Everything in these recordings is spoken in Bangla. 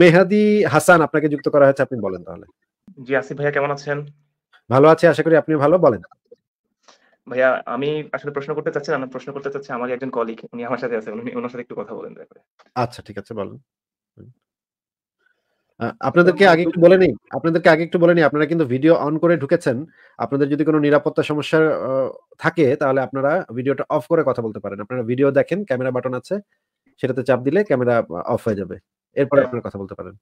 মেহাদি হাসান আপনাকে যুক্ত করা হয়েছে আপনি বলেন তাহলে জি আসিফ ভাইয়া কেমন আছেন ভালো আছি আশা করি আপনি ভালো বলেন ভাইয়া আমি আসলে প্রশ্ন করতে চাচ্ছি প্রশ্ন করতে চাচ্ছি আমার একজন কলিগ উনি আমার সাথে আছেন উনি ওনার সাথে একটু কথা বলেন আচ্ছা ঠিক আছে আপনাদেরকে আগে একটু বলে আপনাদেরকে আগে একটু বলে আপনারা কিন্তু ভিডিও অন করে ঢুকেছেন আপনাদের যদি কোনো নিরাপত্তা সমস্যা থাকে তাহলে আপনারা ভিডিওটা অফ করে কথা বলতে পারেন আপনারা ভিডিও দেখেন ক্যামেরা বাটন আছে সেটাতে চাপ দিলে ক্যামেরা অফ হয়ে যাবে এরপরে হ্যাঁ। আপনার কথা বলতে পারেন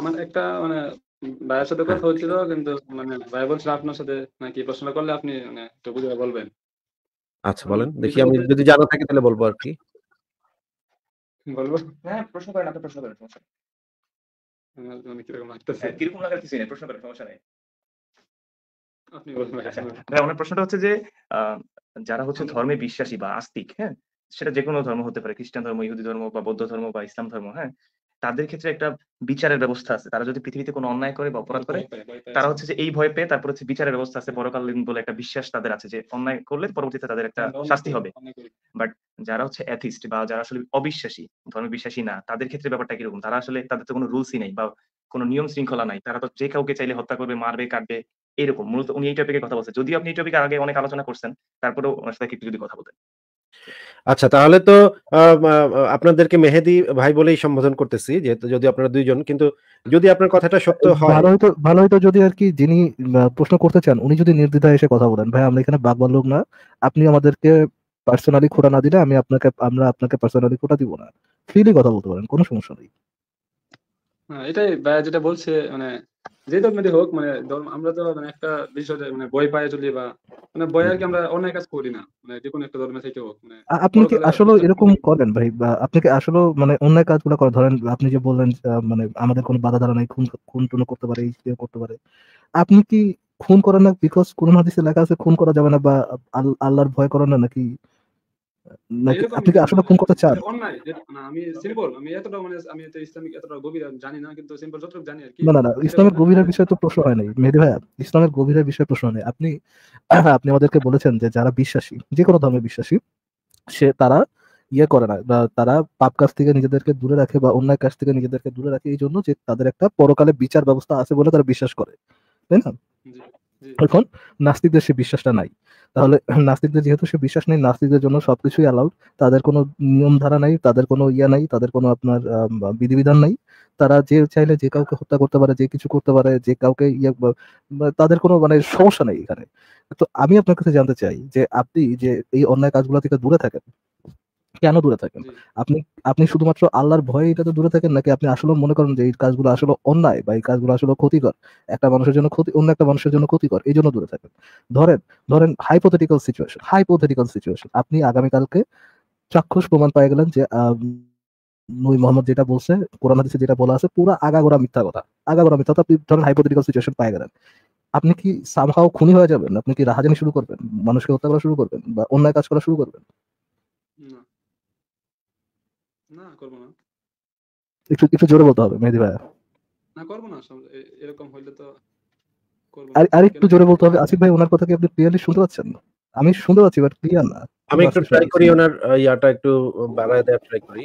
আমার একটা মানে ভাইয়ের সাথে হ্যাঁ। কথা হচ্ছিল কিন্তু মানে ভাই বলছিল আপনার সাথে নাকি মানে, প্রশ্ন করলে আপনি মানে একটু বুঝে বলবেন আচ্ছা বলেন দেখি আমি যদি জানা থাকে তাহলে বলবো আর কি বলবো হ্যাঁ প্রশ্ন করেন আপনি প্রশ্ন করেন সমস্যা মানে কিরকম লাগতেছে হ্যাঁ, কিরকম আপনি বলুন ভাই আমার প্রশ্নটা হচ্ছে যে যারা হচ্ছে ধর্মে বিশ্বাসী বা আস্তিক হ্যাঁ সেটা যে কোনো ধর্ম হতে পারে খ্রিস্টান ধর্ম ইহুদি ধর্ম বা বৌদ্ধ ধর্ম বা ইসলাম ধর্ম হ্যাঁ তাদের ক্ষেত্রে একটা বিচারের ব্যবস্থা আছে তারা যদি পৃথিবীতে কোনো অন্যায় করে বা অপরাধ করে তারা হচ্ছে যে এই ভয় পেয়ে তারপর হচ্ছে বিচারের ব্যবস্থা আছে পরকালীন বলে একটা বিশ্বাস তাদের আছে যে অন্যায় করলে পরবর্তীতে তাদের একটা হ্যাঁ, শাস্তি হবে বাট যারা হচ্ছে অ্যাথিস্ট বা যারা আসলে অবিশ্বাসী ধর্ম বিশ্বাসী না তাদের ক্ষেত্রে ব্যাপারটা কিরকম তারা আসলে তাদের তো কোনো রুলসই নাই বা কোনো নিয়ম শৃঙ্খলা নাই তারা তো যে কাউকে চাইলে হত্যা করবে মারবে কাটবে এরকম মূলত উনি এই টপিকে কথা বলছে যদিও আপনি এই টপিকে আগে অনেক আলোচনা করছেন তারপরেও ওনার সাথে একটু যদি কথা বলতেন আচ্ছা তাহলে তো আপনাদেরকে মেহেদি ভাই বলেই সম্বোধন করতেছি যেহেতু যদি আপনারা দুইজন কিন্তু যদি আপনার কথাটা সত্য হয় ভালো হয়তো ভালো হয়তো যদি আর কি যিনি প্রশ্ন করতে চান উনি যদি নির্দ্বিধায় এসে কথা বলেন ভাই আমরা এখানে বাগবার লোক না আপনি আমাদেরকে পার্সোনালি খোটা না দিলে আমি আপনাকে আমরা আপনাকে পার্সোনালি খোটা দিব না ফ্রিলি কথা বলতে পারেন কোনো সমস্যা নেই হ্যাঁ এটাই ভাইয়া যেটা বলছে মানে যে ধর্মেরই হোক মানে ধর্ম আমরা তো মানে একটা বিষয় মানে বই পায়ে চলি বা মানে বই আর কি আমরা অন্যায় কাজ করি না মানে যে কোনো একটা ধর্মের থেকে হোক মানে আপনি কি আসলে এরকম করেন ভাই বা আপনি কি আসলে মানে অন্যায় কাজগুলো করেন ধরেন আপনি যে বললেন মানে আমাদের কোনো বাধা ধারা নাই খুন খুন টুনো করতে পারে এই করতে পারে আপনি কি খুন করেন না বিকজ কোন হাদিসে লেখা আছে খুন করা যাবে না বা আল্লাহর ভয় করেন না নাকি বলেছেন যে যারা বিশ্বাসী যে কোনো ধর্মে বিশ্বাসী সে তারা ইয়ে করে না বা তারা পাপ কাছ থেকে নিজেদেরকে দূরে রাখে বা অন্যায় কাছ থেকে নিজেদেরকে দূরে রাখে এই জন্য যে তাদের একটা পরকালে বিচার ব্যবস্থা আছে বলে তারা বিশ্বাস করে তাই না এখন নাস্তিকদের সে বিশ্বাসটা নাই তাহলে নাস্তিকদের যেহেতু সে বিশ্বাস নেই নাস্তিকদের জন্য সবকিছুই অ্যালাউড তাদের কোনো নিয়ম ধারা নাই তাদের কোনো ইয়া নাই তাদের কোনো আপনার বিধিবিধান নাই তারা যে চাইলে যে কাউকে হত্যা করতে পারে যে কিছু করতে পারে যে কাউকে ইয়ে তাদের কোনো মানে সমস্যা নেই এখানে তো আমি আপনার কাছে জানতে চাই যে আপনি যে এই অন্যায় কাজগুলো থেকে দূরে থাকেন কেন দূরে থাকেন আপনি আপনি শুধুমাত্র আল্লাহর ভয়ে এটাতে দূরে থাকেন নাকি আপনি আসলে মনে করেন যে এই কাজগুলো আসলে অন্যায় বা এই কাজগুলো আসলে ক্ষতিকর একটা মানুষের জন্য ক্ষতি অন্য একটা মানুষের জন্য ক্ষতিকর এই জন্য দূরে থাকেন ধরেন ধরেন হাইপোথেটিক্যাল সিচুয়েশন হাইপোথেটিক্যাল সিচুয়েশন আপনি আগামীকালকে চাক্ষুষ প্রমাণ পাই গেলেন যে নই মোহাম্মদ যেটা বলছে কোরআন হাদিসে যেটা বলা আছে পুরো আগাগোড়া মিথ্যা কথা আগাগোড়া মিথ্যা আপনি ধরেন হাইপোথেটিক্যাল সিচুয়েশন পাই গেলেন আপনি কি সামহাও খুনি হয়ে যাবেন আপনি কি রাহাজানি শুরু করবেন মানুষকে হত্যা করা শুরু করবেন বা অন্যায় কাজ করা শুরু করবেন না করব না একটু একটু জোরে বলতে হবে মেহেদি ভাইয়া না করব না এরকম হইলে তো আর আর একটু জোরে বলতে হবে আসিফ ভাই ওনার কথা কি আপনি ক্লিয়ারলি শুনতে পাচ্ছেন না আমি শুনতে পাচ্ছি বাট ক্লিয়ার না আমি একটু ট্রাই করি ওনার ইয়াটা একটু বাড়ায় দেওয়ার ট্রাই করি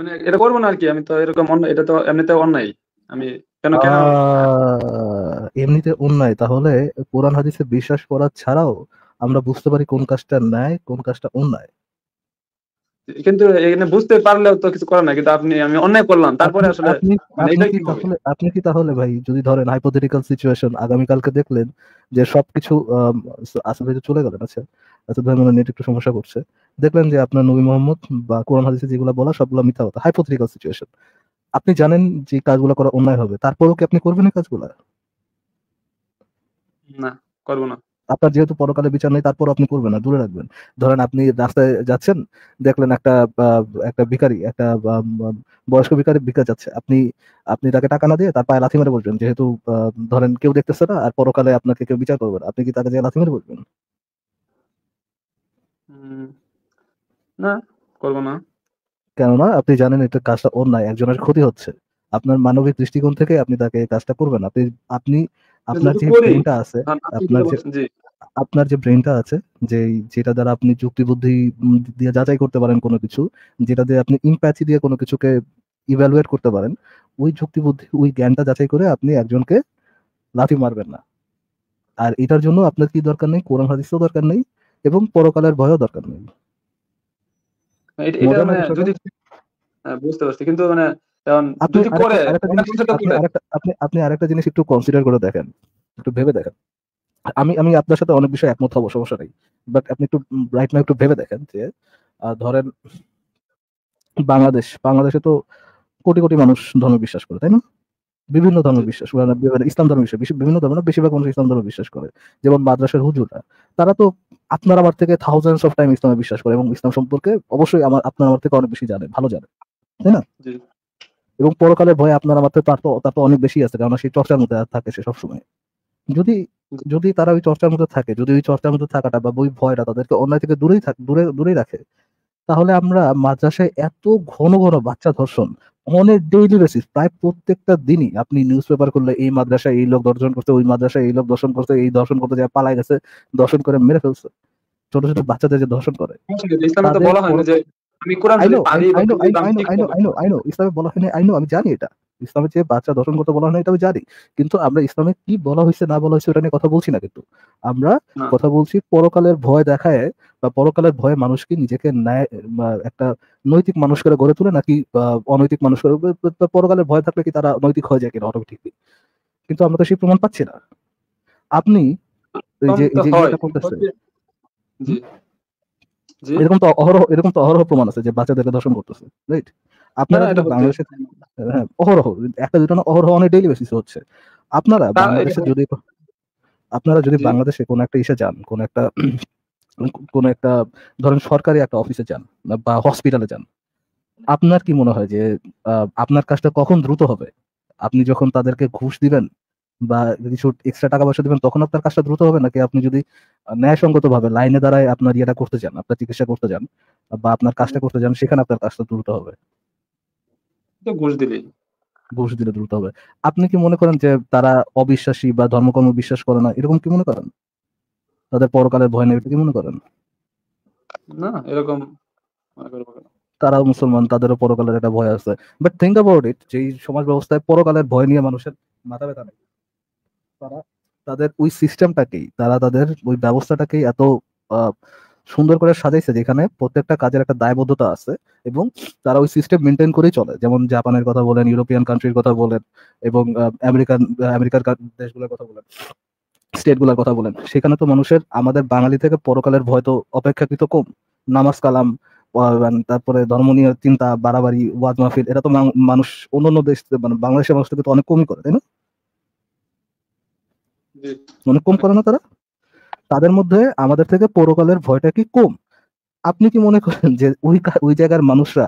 মানে এটা করব না আর কি আমি তো এরকম এটা তো এমনিতে অন্যায় আমি কেন কেন এমনিতে অন্যায় তাহলে কোরআন হাদিসে বিশ্বাস করা ছাড়াও আমরা বুঝতে পারি কোন কাজটা ন্যায় কোন কাজটা অন্যায় কিন্তু এখানে বুঝতে পারলেও তো কিছু করে না কিন্তু আপনি আমি অন্যায় করলাম তারপরে আসলে মানে আপনি কি তাহলে ভাই যদি ধরেন হাইপোথেটিক্যাল সিচুয়েশন আগামী কালকে দেখলেন যে সবকিছু আসলে ভাই চলে গেলেন আচ্ছা আচ্ছা ভাই মনে নেট একটু সমস্যা করছে দেখলেন যে আপনার নবী মোহাম্মদ বা কোরআন হাদিসে যেগুলো বলা সবগুলো মিথ্যা কথা হাইপোথেটিক্যাল সিচুয়েশন আপনি জানেন যে কাজগুলো করা অন্যায় হবে তারপরেও কি আপনি করবেন এই কাজগুলো না করব না আপনার যেহেতু পরকালে বিচার নেই তারপর আপনি করবেন না দূরে রাখবেন ধরেন আপনি রাস্তায় যাচ্ছেন দেখলেন একটা একটা ভিকারি একটা বয়স্ক ভিকারি ভিক্ষা যাচ্ছে আপনি আপনি তাকে টাকা না দিয়ে তার পায়ে লাথি মেরে বসবেন যেহেতু ধরেন কেউ দেখতেছে না আর পরকালে আপনাকে কেউ বিচার করবেন আপনি কি তাকে লাথি মেরে বসবেন না করবো না কেননা আপনি জানেন এটা কাজটা অন্যায় একজনের ক্ষতি হচ্ছে আপনার মানবিক দৃষ্টিকোণ থেকে আপনি তাকে কাজটা করবেন আপনি আপনি হ্যাঁ, আপনার যে ব্রেনটা আছে আপনার যে আপনার যে ব্রেনটা আছে যে যেটা দ্বারা আপনি যুক্তি বুদ্ধি দিয়ে যাচাই করতে পারেন কোনো কিছু যেটা দিয়ে আপনি ইম্প্যাথি দিয়ে কোনো কিছুকে ইভ্যালুয়েট করতে পারেন ওই যুক্তি বুদ্ধি ওই জ্ঞানটা যাচাই করে আপনি একজনকে লাঠি মারবেন না আর এটার জন্য আপনার কি দরকার নেই কোরআন হাদিসও দরকার নেই এবং পরকালের ভয়ও দরকার নেই মানে হ্যাঁ, বুঝতে পারছি কিন্তু মানে আপনি আরেকটা জিনিস একটু কনসিডার করে দেখেন একটু ভেবে দেখেন আমি আমি আপনার সাথে অনেক একমত হবো সমস্যা বাট আপনি একটু রাইট না একটু ভেবে দেখেন যে ধরেন বাংলাদেশ বাংলাদেশে তো কোটি কোটি মানুষ ধর্ম বিশ্বাস করে তাই না বিভিন্ন ধর্ম বিশ্বাস ইসলাম ধর্ম বিশ্বাস বিভিন্ন ধর্ম বেশিরভাগ মানুষ ইসলাম ধর্ম বিশ্বাস করে যেমন মাদ্রাসার হুজুরা তারা তো আপনার আমার থেকে থাউজেন্ডস অফ টাইম ইসলামে বিশ্বাস করে এবং ইসলাম সম্পর্কে অবশ্যই আমার আপনার আমার থেকে অনেক বেশি জানে ভালো জানে তাই না এবং পরকালের ভয় আপনার আমার তো তার তো তার তো অনেক বেশি আছে কারণ সেই চর্চার মধ্যে থাকে সে সবসময় যদি যদি তারা ওই চর্চার মধ্যে থাকে যদি ওই চর্চার মধ্যে থাকাটা বা ওই ভয়টা তাদেরকে অন্যায় থেকে দূরেই থাকে দূরে দূরেই রাখে তাহলে আমরা মাদ্রাসায় এত ঘন ঘন বাচ্চা ধর্ষণ অনেক ডেইলি বেসিস প্রায় প্রত্যেকটা দিনই আপনি নিউজ পেপার করলে এই মাদ্রাসায় এই লোক দর্শন করতে ওই মাদ্রাসায় এই লোক দর্শন করতে এই দর্শন করতে যা পালাই গেছে দর্শন করে মেরে ফেলছে ছোট ছোট বাচ্চাদের যে দর্শন করে আমি জানি এটা ইসলামের যে বাচ্চা করতে বলা হয় না এটা জানি কিন্তু আমরা কি বলা হয়েছে না বলা হয়েছে নিয়ে কথা বলছি না কিন্তু আমরা কথা বলছি পরকালের ভয় দেখায় বা পরকালের ভয়ে মানুষকে নিজেকে ন্যায় একটা নৈতিক মানুষ করে গড়ে তোলে নাকি অনৈতিক মানুষ করে পরকালের ভয় থাকলে কি তারা নৈতিক হয়ে যায় কিনা অটোমেটিকলি কিন্তু আমরা তো সেই প্রমাণ পাচ্ছি না আপনি যে এরকম তো অহরহ এরকম তো অহরহ প্রমাণ আছে যে বাচ্চাদেরকে ধর্ষণ করতেছে রাইট আপনারা এটা বাংলাদেশে হ্যাঁ, অহরহ একটা দুটো না অহরহ অনেক ডেইলি বেসিসে হচ্ছে আপনারা বাংলাদেশে যদি আপনারা যদি বাংলাদেশে কোনো একটা ইসে যান কোন একটা কোনো একটা ধরেন সরকারি একটা অফিসে যান বা হসপিটালে যান আপনার কি মনে হয় যে আপনার কাজটা কখন দ্রুত হবে আপনি যখন তাদেরকে ঘুষ দিবেন বা কিছু এক্সট্রা টাকা পয়সা দেবেন তখন আপনার কাজটা দ্রুত হবে নাকি আপনি যদি ন্যায়সঙ্গত ভাবে লাইনে দাঁড়ায় আপনার ইয়েটা করতে চান আপনার চিকিৎসা করতে চান বা আপনার কাজটা করতে চান সেখানে আপনার কাজটা দ্রুত হবে তো ঘুষ ঘুষ দিলে দ্রুত হবে আপনি কি মনে করেন যে তারা অবিশ্বাসী বা ধর্মকর্ম বিশ্বাস করে না এরকম কি মনে করেন তাদের পরকালের ভয় নেই কি মনে করেন না এরকম তারা মুসলমান তাদেরও পরকালের একটা ভয় আছে বাট থিঙ্ক অ্যাবাউট ইট যেই সমাজ ব্যবস্থায় পরকালের ভয় নিয়ে মানুষের মাথা ব্যথা নেই তারা তাদের ওই সিস্টেমটাকেই তারা তাদের ওই ব্যবস্থাটাকেই এত সুন্দর করে সাজাইছে যেখানে প্রত্যেকটা কাজের একটা দায়বদ্ধতা আছে এবং তারা ওই সিস্টেম মেনটেন করেই চলে যেমন জাপানের কথা বলেন ইউরোপিয়ান কান্ট্রির কথা বলেন এবং আমেরিকান আমেরিকার দেশগুলোর কথা বলেন স্টেটগুলোর কথা বলেন সেখানে তো মানুষের আমাদের বাঙালি থেকে পরকালের ভয় তো অপেক্ষাকৃত কম নামাজ কালাম তারপরে ধর্ম নিয়ে চিন্তা বাড়াবাড়ি ওয়াজ মাহফিল এটা তো মানুষ অন্য অন্য দেশ মানে বাংলাদেশের মানুষ থেকে তো অনেক কমই করে তাই না অনেক কম করে না তারা তাদের মধ্যে আমাদের থেকে পরকালের ভয়টা কি কম আপনি কি মনে করেন যে ওই ওই জায়গার মানুষরা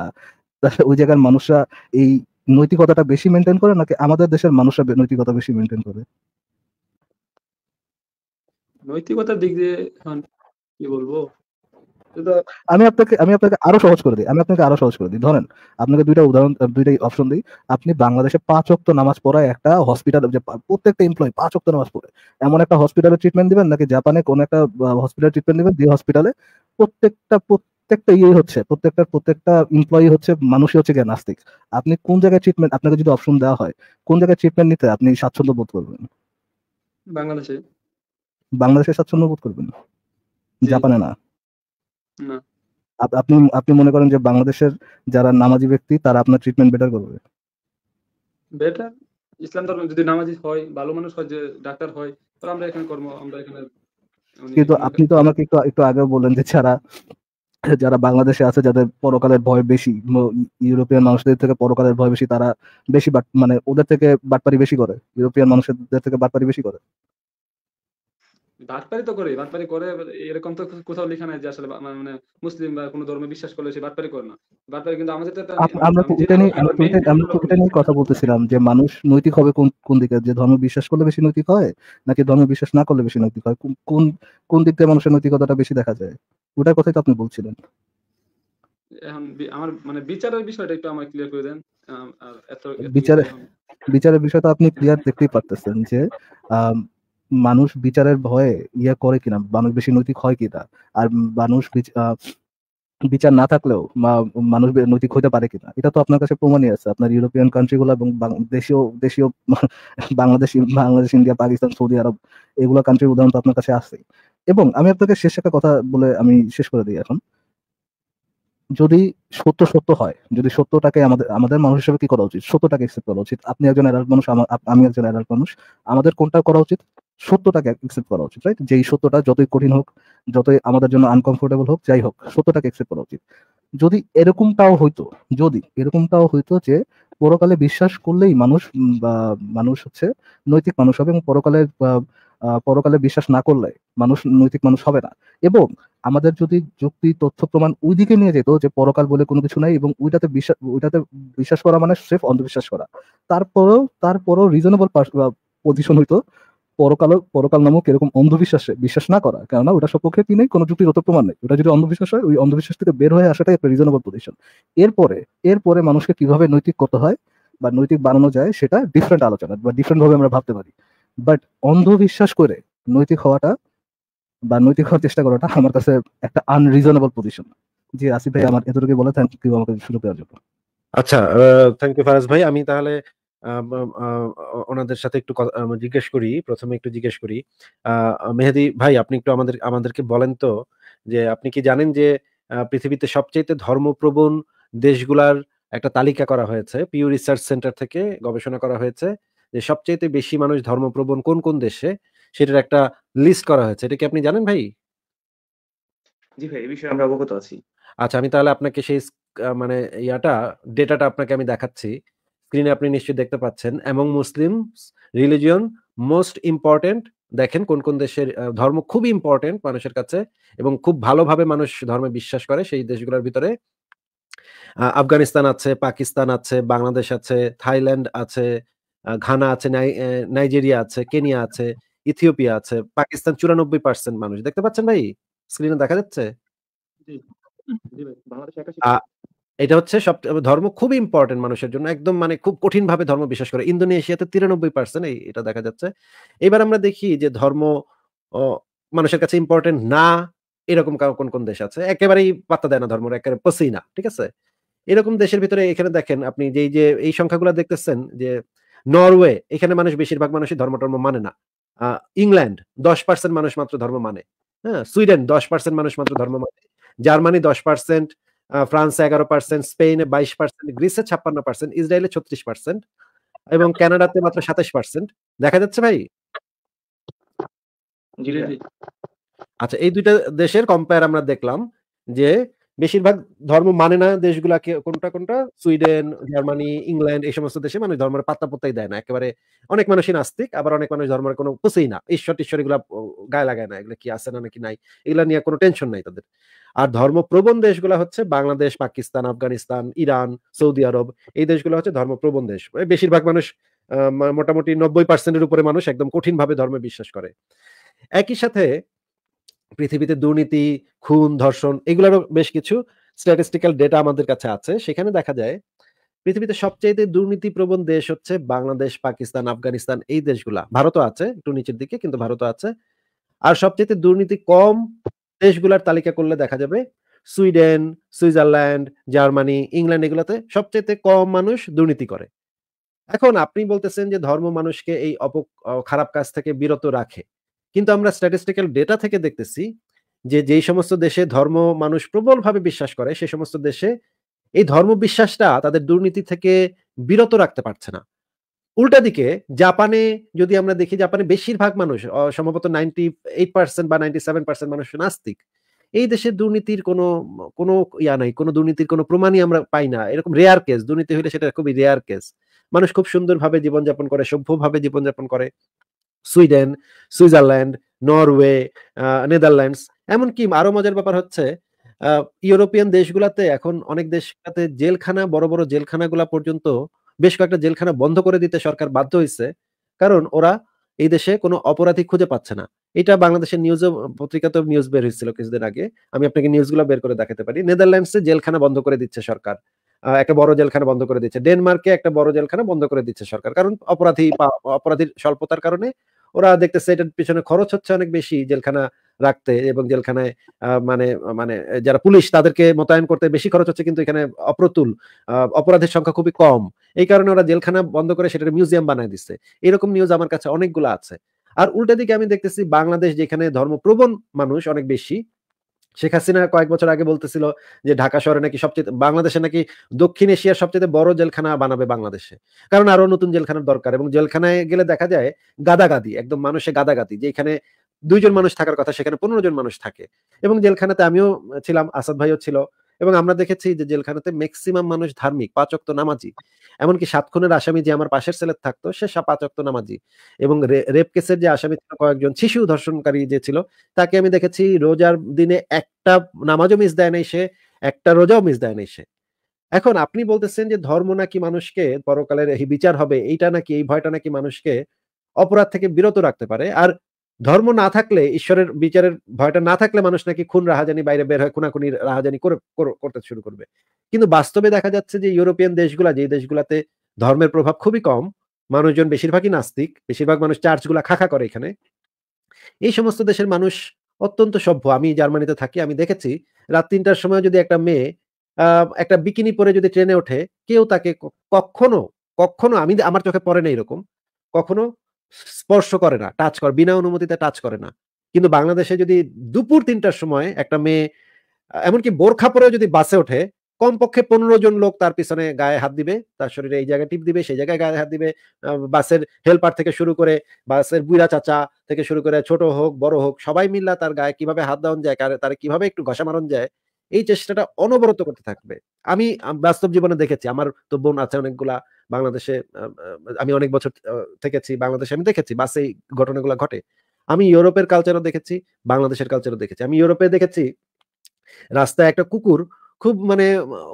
ওই জায়গার মানুষরা এই নৈতিকতাটা বেশি মেনটেন করে নাকি আমাদের দেশের মানুষরা নৈতিকতা বেশি মেনটেন করে নৈতিকতার দিক দিয়ে কি বলবো আমি আপনাকে আমি আপনাকে আরো সহজ করে দিই আমি আপনাকে আরো সহজ করে দিই ধরেন আপনাকে দুইটা উদাহরণ দুইটাই অপশন দিই আপনি বাংলাদেশে পাঁচ অক্ত নামাজ পড়ায় একটা হসপিটাল প্রত্যেকটা এমপ্লয় পাঁচ অক্ত নামাজ পড়ে এমন একটা হসপিটালে ট্রিটমেন্ট দিবেন নাকি জাপানে কোন একটা হসপিটাল ট্রিটমেন্ট দিবেন যে হসপিটালে প্রত্যেকটা প্রত্যেকটা ইয়ে হচ্ছে প্রত্যেকটা প্রত্যেকটা এমপ্লয়ি হচ্ছে মানুষই হচ্ছে জ্ঞান নাস্তিক আপনি কোন জায়গায় ট্রিটমেন্ট আপনাকে যদি অপশন দেওয়া হয় কোন জায়গায় ট্রিটমেন্ট নিতে আপনি স্বাচ্ছন্দ্য বোধ করবেন বাংলাদেশে বাংলাদেশে স্বাচ্ছন্দ্য বোধ করবেন জাপানে না আপনি আপনি মনে করেন যে বাংলাদেশের যারা নামাজি ব্যক্তি তারা আপনার ট্রিটমেন্ট বেটার করবে বেটার ইসলাম ধর্ম যদি নামাজি হয় ভালো মানুষ হয় যে ডাক্তার হয় তাহলে আমরা এখানে কর্ম আমরা এখানে মানে কিন্তু আপনি তো আমাকে একটু একটু আগেও বললেন যে যারা যারা বাংলাদেশে আছে যাদের পরকালের ভয় বেশি ইউরোপিয়ান মানুষদের থেকে পরকালের ভয় বেশি তারা বেশি মানে ওদের থেকে বাটপারি বেশি করে ইউরোপিয়ান মানুষদের থেকে বাটপারি বেশি করে বাটপারি তো করে বাটপারি করে এরকম তো কোথাও লেখা নাই যে আসলে মানে, মানে মুসলিম বা কোনো ধর্মে বিশ্বাস করলে সে বাটপারি করে না বাটপারি কিন্তু আমাদের আমরা নিয়ে আমরা নিয়ে কথা বলতেছিলাম যে মানুষ নৈতিক হবে কোন কোন দিকে যে ধর্ম বিশ্বাস করলে বেশি নৈতিক হয় নাকি ধর্ম বিশ্বাস না করলে বেশি নৈতিক হয় কোন কোন দিক থেকে মানুষের নৈতিকতাটা বেশি দেখা যায় ওটার কথাই তো আপনি বলছিলেন এখন আমার মানে বিচারের বিষয়টা একটু আমাকে ক্লিয়ার করে দেন বিচারে বিচারের বিষয়টা আপনি ক্লিয়ার দেখতেই পারতেছেন যে মানুষ বিচারের ভয়ে ইয়ে করে কিনা মানুষ বেশি নৈতিক হয় কি তা আর মানুষ বিচার না থাকলেও মানুষ নৈতিক হইতে পারে কিনা এটা তো আপনার কাছে প্রমাণই আছে আপনার ইউরোপিয়ান কান্ট্রি গুলো এবং দেশীয় দেশীয় বাংলাদেশ বাংলাদেশ ইন্ডিয়া পাকিস্তান সৌদি আরব এগুলো কান্ট্রির উদাহরণ তো আপনার কাছে আছে এবং আমি আপনাকে শেষ একটা কথা বলে আমি শেষ করে দিই এখন যদি সত্য সত্য হয় যদি সত্যটাকে আমাদের আমাদের মানুষ হিসেবে কি করা উচিত সত্যটাকে একসেপ্ট করা উচিত আপনি একজন অ্যাডাল্ট মানুষ আমি একজন অ্যাডাল্ট মানুষ আমাদের কোনটা করা উচিত সত্যটাকে অ্যাকসেপ্ট করা উচিত রাইট যেই সত্যটা যতই কঠিন হোক যতই আমাদের জন্য আনকমফোর্টেবল হোক যাই হোক সত্যটাকে অ্যাকসেপ্ট করা উচিত যদি এরকমটাও হইতো যদি এরকমটাও হইতো যে পরকালে বিশ্বাস করলেই মানুষ বা মানুষ হচ্ছে নৈতিক মানুষ হবে এবং পরকালে পরকালে বিশ্বাস না করলে মানুষ নৈতিক মানুষ হবে না এবং আমাদের যদি যুক্তি তথ্য প্রমাণ ওই দিকে নিয়ে যেত যে পরকাল বলে কোনো কিছু নাই এবং ওইটাতে বিশ্বাস ওইটাতে বিশ্বাস করা মানে সেফ অন্ধবিশ্বাস করা তারপরেও তারপরেও রিজনেবল পজিশন হইতো পরকাল পরকাল নামক এরকম অন্ধবিশ্বাসে বিশ্বাস না করা কেননা ওটা সপক্ষে নেই কোনো যুক্তিগত প্রমাণ নেই ওটা যদি অন্ধবিশ্বাস হয় ওই অন্ধবিশ্বাস থেকে বের হয়ে আসাটাই একটা রিজনেবল পজিশন এরপরে এরপরে মানুষকে কিভাবে নৈতিক করতে হয় বা নৈতিক বানানো যায় সেটা ডিফারেন্ট আলোচনা বা ডিফারেন্ট ভাবে আমরা ভাবতে পারি বাট অন্ধবিশ্বাস করে নৈতিক হওয়াটা বা নৈতিক হওয়ার চেষ্টা করাটা আমার কাছে একটা আনরিজনেবল পজিশন জি আসিফ ভাই আমার এতটুকু বলে থ্যাংক ইউ আমাকে সুযোগ দেওয়ার জন্য আচ্ছা থ্যাংক ইউ ফারাজ ভাই আমি তাহলে ওনাদের সাথে একটু জিজ্ঞেস করি প্রথমে একটু জিজ্ঞেস করি মেহেদি ভাই আপনি একটু আমাদের আমাদেরকে বলেন তো যে আপনি কি জানেন যে পৃথিবীতে সবচেয়ে ধর্মপ্রবণ দেশগুলার একটা তালিকা করা হয়েছে পিউ রিসার্চ সেন্টার থেকে গবেষণা করা হয়েছে যে সবচেয়ে বেশি মানুষ ধর্মপ্রবণ কোন কোন দেশে সেটার একটা লিস্ট করা হয়েছে এটা কি আপনি জানেন ভাই জি ভাই এই বিষয়ে আমরা অবগত আছি আচ্ছা আমি তাহলে আপনাকে সেই মানে ইয়াটা ডেটাটা আপনাকে আমি দেখাচ্ছি স্ক্রিনে আপনি নিশ্চয়ই দেখতে পাচ্ছেন এবং মুসলিম রিলিজিয়ন মোস্ট ইম্পর্টেন্ট দেখেন কোন কোন দেশের ধর্ম খুব ইম্পর্টেন্ট মানুষের কাছে এবং খুব ভালোভাবে মানুষ ধর্মে বিশ্বাস করে সেই দেশগুলোর ভিতরে আফগানিস্তান আছে পাকিস্তান আছে বাংলাদেশ আছে থাইল্যান্ড আছে ঘানা আছে নাইজেরিয়া আছে কেনিয়া আছে ইথিওপিয়া আছে পাকিস্তান চুরানব্বই পার্সেন্ট মানুষ দেখতে পাচ্ছেন ভাই স্ক্রিনে দেখা যাচ্ছে এটা হচ্ছে সব ধর্ম খুব ইম্পর্টেন্ট মানুষের জন্য একদম মানে খুব কঠিন ভাবে ধর্ম বিশ্বাস করে ইন্দোনেশিয়াতে তিরানব্বই পার্সেন্ট এটা দেখা যাচ্ছে এবার আমরা দেখি যে ধর্ম মানুষের কাছে ইম্পর্টেন্ট না এরকম কোন কোন দেশ আছে একেবারেই পাত্তা দেয় না ধর্ম একেবারে পসেই না ঠিক আছে এরকম দেশের ভিতরে এখানে দেখেন আপনি যেই যে এই সংখ্যাগুলো দেখতেছেন যে নরওয়ে এখানে মানুষ বেশিরভাগ মানুষই ধর্ম টর্ম মানে না ইংল্যান্ড দশ পার্সেন্ট মানুষ মাত্র ধর্ম মানে হ্যাঁ সুইডেন দশ পার্সেন্ট মানুষ মাত্র ধর্ম মানে জার্মানি দশ পার্সেন্ট ফ্রান্স এগারো পার্সেন্ট স্পেনে বাইশ পার্সেন্ট গ্রিসে ছাপ্পান্ন পার্সেন্ট ইসরায়েলে ছত্রিশ পার্সেন্ট এবং ক্যানাডাতে মাত্র সাতাশ পার্সেন্ট দেখা যাচ্ছে ভাই আচ্ছা এই দুইটা দেশের কম্পেয়ার আমরা দেখলাম যে বেশিরভাগ ধর্ম মানে না দেশগুলাকে কোনটা কোনটা সুইডেন জার্মানি ইংল্যান্ড এই সমস্ত দেশে মানুষ ধর্মের পাত্তা পত্তাই দেয় না একেবারে অনেক মানুষই নাস্তিক আবার অনেক মানুষ ধর্মের কোনো কিছুই না ঈশ্বর টিশ্বর এগুলো গায়ে লাগায় না এগুলো কি আছে না নাকি নাই এগুলা নিয়ে কোনো টেনশন নাই তাদের আর ধর্ম প্রবণ দেশগুলো হচ্ছে বাংলাদেশ পাকিস্তান আফগানিস্তান ইরান সৌদি আরব এই দেশগুলো হচ্ছে ধর্ম প্রবণ দেশ বেশিরভাগ মানুষ মোটামুটি নব্বই পার্সেন্টের উপরে মানুষ একদম কঠিনভাবে ধর্মে বিশ্বাস করে একই সাথে পৃথিবীতে দুর্নীতি খুন ধর্ষণ এগুলোরও বেশ কিছু স্ট্যাটিস্টিক্যাল ডেটা আমাদের কাছে আছে সেখানে দেখা যায় পৃথিবীতে সবচেয়ে দুর্নীতি প্রবণ দেশ হচ্ছে বাংলাদেশ পাকিস্তান আফগানিস্তান এই দেশগুলা ভারতও আছে একটু নিচের দিকে কিন্তু ভারতও আছে আর সবচেয়ে দুর্নীতি কম দেশগুলার তালিকা করলে দেখা যাবে সুইডেন সুইজারল্যান্ড জার্মানি ইংল্যান্ড এগুলোতে সবচেয়ে কম মানুষ দুর্নীতি করে এখন আপনি বলতেছেন যে ধর্ম মানুষকে এই অপ খারাপ কাজ থেকে বিরত রাখে কিন্তু আমরা স্ট্যাটিস্টিক্যাল ডেটা থেকে দেখতেছি যে যেই সমস্ত দেশে ধর্ম মানুষ প্রবলভাবে বিশ্বাস করে সেই সমস্ত দেশে এই ধর্ম বিশ্বাসটা তাদের দুর্নীতি থেকে বিরত রাখতে পারছে না উল্টা দিকে জাপানে যদি আমরা দেখি জাপানে বেশিরভাগ মানুষ সম্ভবত নাইনটি এইট পার্সেন্ট বা নাইনটি সেভেন পার্সেন্ট মানুষ নাস্তিক এই দেশে দুর্নীতির কোনো কোনো ইয়া নাই কোনো দুর্নীতির কোনো প্রমাণই আমরা পাই না এরকম রেয়ার কেস দুর্নীতি হলে সেটা খুবই রেয়ার কেস মানুষ খুব সুন্দরভাবে জীবনযাপন করে সভ্যভাবে জীবনযাপন করে সুইডেন সুইজারল্যান্ড নরওয়ে নেদারল্যান্ডস এমনকি আরো মজার ব্যাপার হচ্ছে ইউরোপিয়ান দেশগুলাতে এখন অনেক দেশগুলাতে জেলখানা বড় বড় জেলখানাগুলা পর্যন্ত বেশ কয়েকটা জেলখানা বন্ধ করে দিতে সরকার বাধ্য হয়েছে কারণ ওরা এই দেশে কোনো অপরাধী খুঁজে পাচ্ছে না এটা বাংলাদেশের নিউজ পত্রিকাতে নিউজ বের হয়েছিল কিছুদিন আগে আমি আপনাকে নিউজগুলো বের করে দেখাতে পারি নেদারল্যান্ডসে জেলখানা বন্ধ করে দিচ্ছে সরকার একটা বড় জেলখানা বন্ধ করে দিচ্ছে ডেনমার্কে একটা বড় জেলখানা বন্ধ করে দিচ্ছে সরকার কারণ অপরাধী অপরাধীর স্বল্পতার কারণে ওরা দেখতেছে এটার পিছনে খরচ হচ্ছে অনেক বেশি জেলখানা রাখতে এবং জেলখানায় মানে মানে যারা পুলিশ তাদেরকে মোতায়েন করতে বেশি খরচ হচ্ছে কিন্তু এখানে অপ্রতুল অপরাধের সংখ্যা খুবই কম এই কারণে ওরা জেলখানা বন্ধ করে সেটার মিউজিয়াম বানায় দিচ্ছে এরকম নিউজ আমার কাছে অনেকগুলো আছে আর উল্টা দিকে আমি দেখতেছি বাংলাদেশ যেখানে ধর্মপ্রবণ মানুষ অনেক বেশি শেখ হাসিনা কয়েক বছর আগে বলতেছিল যে ঢাকা শহরে নাকি সবচেয়ে বাংলাদেশে নাকি দক্ষিণ এশিয়ার সবচেয়ে বড় জেলখানা বানাবে বাংলাদেশে কারণ আরো নতুন জেলখানার দরকার এবং জেলখানায় গেলে দেখা যায় গাদাগাদি একদম মানুষে গাদাগাদি যেখানে দুইজন মানুষ থাকার কথা সেখানে পনেরো জন মানুষ থাকে এবং জেলখানাতে আমিও ছিলাম আসাদ ভাইও ছিল এবং আমরা দেখেছি যে জেলখানাতে ম্যাক্সিমাম মানুষ ধার্মিক পাচক্ত নামাজি এমনকি সাত খুনের আসামি যে আমার পাশের ছেলে থাকতো সে পাচক্ত নামাজি এবং রেপ কেসের যে আসামি ছিল কয়েকজন শিশু ধর্ষণকারী যে ছিল তাকে আমি দেখেছি রোজার দিনে একটা নামাজও মিস দেয় নাই সে একটা রোজাও মিস দেয় নাই সে এখন আপনি বলতেছেন যে ধর্ম নাকি মানুষকে পরকালের বিচার হবে এইটা নাকি এই ভয়টা নাকি মানুষকে অপরাধ থেকে বিরত রাখতে পারে আর ধর্ম না থাকলে ঈশ্বরের বিচারের ভয়টা না থাকলে মানুষ নাকি খুন রাহাজানি বাইরে বের হয় খুনাখুনি রাহাজানি করে করতে শুরু করবে কিন্তু বাস্তবে দেখা যাচ্ছে যে ইউরোপিয়ান দেশগুলা যে দেশগুলাতে ধর্মের প্রভাব খুবই কম মানুষজন বেশিরভাগই নাস্তিক বেশিরভাগ মানুষ চার্চগুলা খাখা করে এখানে এই সমস্ত দেশের মানুষ অত্যন্ত সভ্য আমি জার্মানিতে থাকি আমি দেখেছি রাত তিনটার সময় যদি একটা মেয়ে একটা বিকিনি পরে যদি ট্রেনে ওঠে কেউ তাকে কখনো কখনো আমি আমার চোখে পড়ে না এরকম কখনো স্পর্শ করে না টাচ করে বিনা অনুমতিতে টাচ করে না কিন্তু বাংলাদেশে যদি দুপুর তিনটার সময় একটা মেয়ে এমনকি বোরখা পরেও যদি বাসে ওঠে কমপক্ষে পনেরো জন লোক তার পিছনে গায়ে হাত দিবে তার শরীরে এই জায়গায় টিপ দিবে সেই জায়গায় গায়ে হাত দিবে বাসের হেল্পার থেকে শুরু করে বাসের বুড়া চাচা থেকে শুরু করে ছোট হোক বড় হোক সবাই মিল্লা তার গায়ে কিভাবে হাত দেওয়ান যায় তার কিভাবে একটু ঘষা মারন যায় এই চেষ্টাটা অনবরত করতে থাকবে আমি বাস্তব জীবনে দেখেছি আমার তো বোন আছে অনেকগুলা বাংলাদেশে আমি অনেক বছর থেকেছি বাংলাদেশে আমি দেখেছি বাসে এই ঘটনাগুলো ঘটে আমি ইউরোপের কালচারও দেখেছি বাংলাদেশের কালচারও দেখেছি আমি ইউরোপে দেখেছি রাস্তায় একটা কুকুর খুব মানে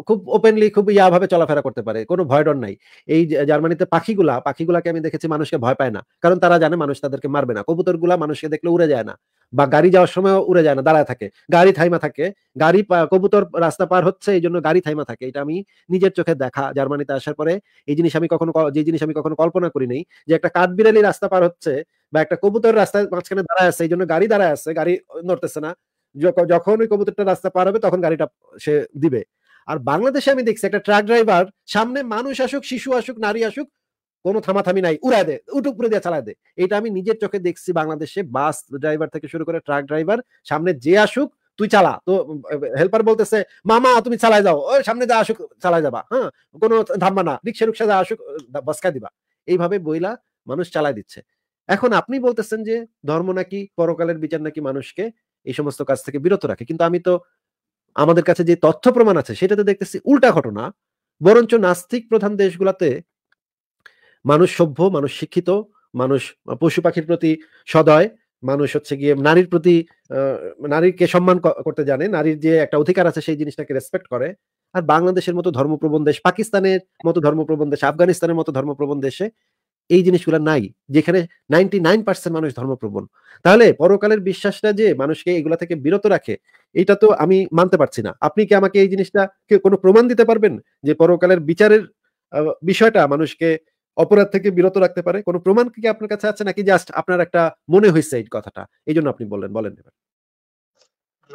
খুব ওপেনলি খুব ইয়াভাবে চলাফেরা করতে পারে কোনো ভয় ডর নাই এই জার্মানিতে পাখিগুলা পাখিগুলাকে আমি দেখেছি মানুষকে ভয় পায় না কারণ তারা জানে মানুষ তাদেরকে মারবে না কবুতরগুলা মানুষকে দেখলে উড়ে যায় না বা গাড়ি যাওয়ার সময় উড়ে যায় না দাঁড়ায় থাকে গাড়ি থাইমা থাকে গাড়ি কবুতর রাস্তা পার হচ্ছে এই জন্য গাড়ি থাইমা থাকে এটা আমি নিজের চোখে দেখা জার্মানিতে আসার পরে এই জিনিস আমি কখনো যে জিনিস আমি কখনো কল্পনা করি নাই যে একটা কাঠবিড়ালি রাস্তা পার হচ্ছে বা একটা কবুতর রাস্তা মাঝখানে দাঁড়ায় আছে এই জন্য গাড়ি দাঁড়ায় আছে গাড়ি নড়তেছে না যখন ওই কবুতরটা রাস্তা পার হবে তখন গাড়িটা সে দিবে আর বাংলাদেশে আমি দেখছি একটা ট্রাক ড্রাইভার সামনে মানুষ আসুক শিশু আসুক নারী আসুক কোনো থামাথামি নাই উড়ায় দে উঠে উপরে দিয়ে চালায় দে এটা আমি নিজের চোখে দেখছি বাংলাদেশে বাস ড্রাইভার থেকে শুরু করে ট্রাক ড্রাইভার সামনে যে আসুক তুই চালা তো হেল্পার বলতেছে মামা তুমি চালায় যাও ওই সামনে যা আসুক চালায় যাবা হ্যাঁ কোনো ধাম্মা না রিক্সা রিক্সা যা আসুক বসকা দিবা এইভাবে বইলা মানুষ চালায় দিচ্ছে এখন আপনি বলতেছেন যে ধর্ম নাকি পরকালের বিচার নাকি মানুষকে এই সমস্ত কাজ থেকে বিরত রাখে কিন্তু আমি তো আমাদের কাছে যে তথ্য প্রমাণ আছে সেটাতে দেখতেছি উল্টা ঘটনা বরঞ্চ নাস্তিক প্রধান দেশগুলাতে মানুষ সভ্য মানুষ শিক্ষিত মানুষ পশু পাখির প্রতি সদয় মানুষ হচ্ছে গিয়ে নারীর প্রতি নারীকে সম্মান করতে জানে নারীর যে একটা অধিকার আছে সেই জিনিসটাকে রেসপেক্ট করে আর বাংলাদেশের মতো ধর্মপ্রবণ দেশ পাকিস্তানের মতো ধর্মপ্রবণ দেশ আফগানিস্তানের মতো ধর্মপ্রবণ দেশে এই জিনিসগুলো নাই যেখানে নাইনটি নাইন পার্সেন্ট মানুষ ধর্মপ্রবণ তাহলে পরকালের বিশ্বাসটা যে মানুষকে এগুলা থেকে বিরত রাখে এটা তো আমি মানতে পারছি না আপনি কি আমাকে এই জিনিসটা কোনো প্রমাণ দিতে পারবেন যে পরকালের বিচারের বিষয়টা মানুষকে অপরাধ থেকে বিরত রাখতে পারে কোনো প্রমাণ কি আপনার কাছে আছে নাকি জাস্ট আপনার একটা মনে হয়েছে এই কথাটা এই জন্য আপনি বললেন বলেন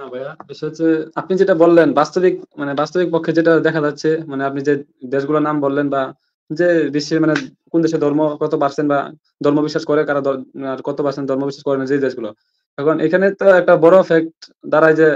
না ভাইয়া বিষয় হচ্ছে আপনি যেটা বললেন বাস্তবিক মানে বাস্তবিক পক্ষে যেটা দেখা যাচ্ছে মানে আপনি যে দেশগুলোর নাম বললেন বা যে বিশ্বের মানে কোন দেশে ধর্ম কত পার্সেন্ট বা ধর্ম বিশ্বাস করে কারা কত পার্সেন্ট ধর্ম বিশ্বাস করে না যে দেশগুলো এখন এখানে তো একটা বড় ফ্যাক্ট দাঁড়ায় যে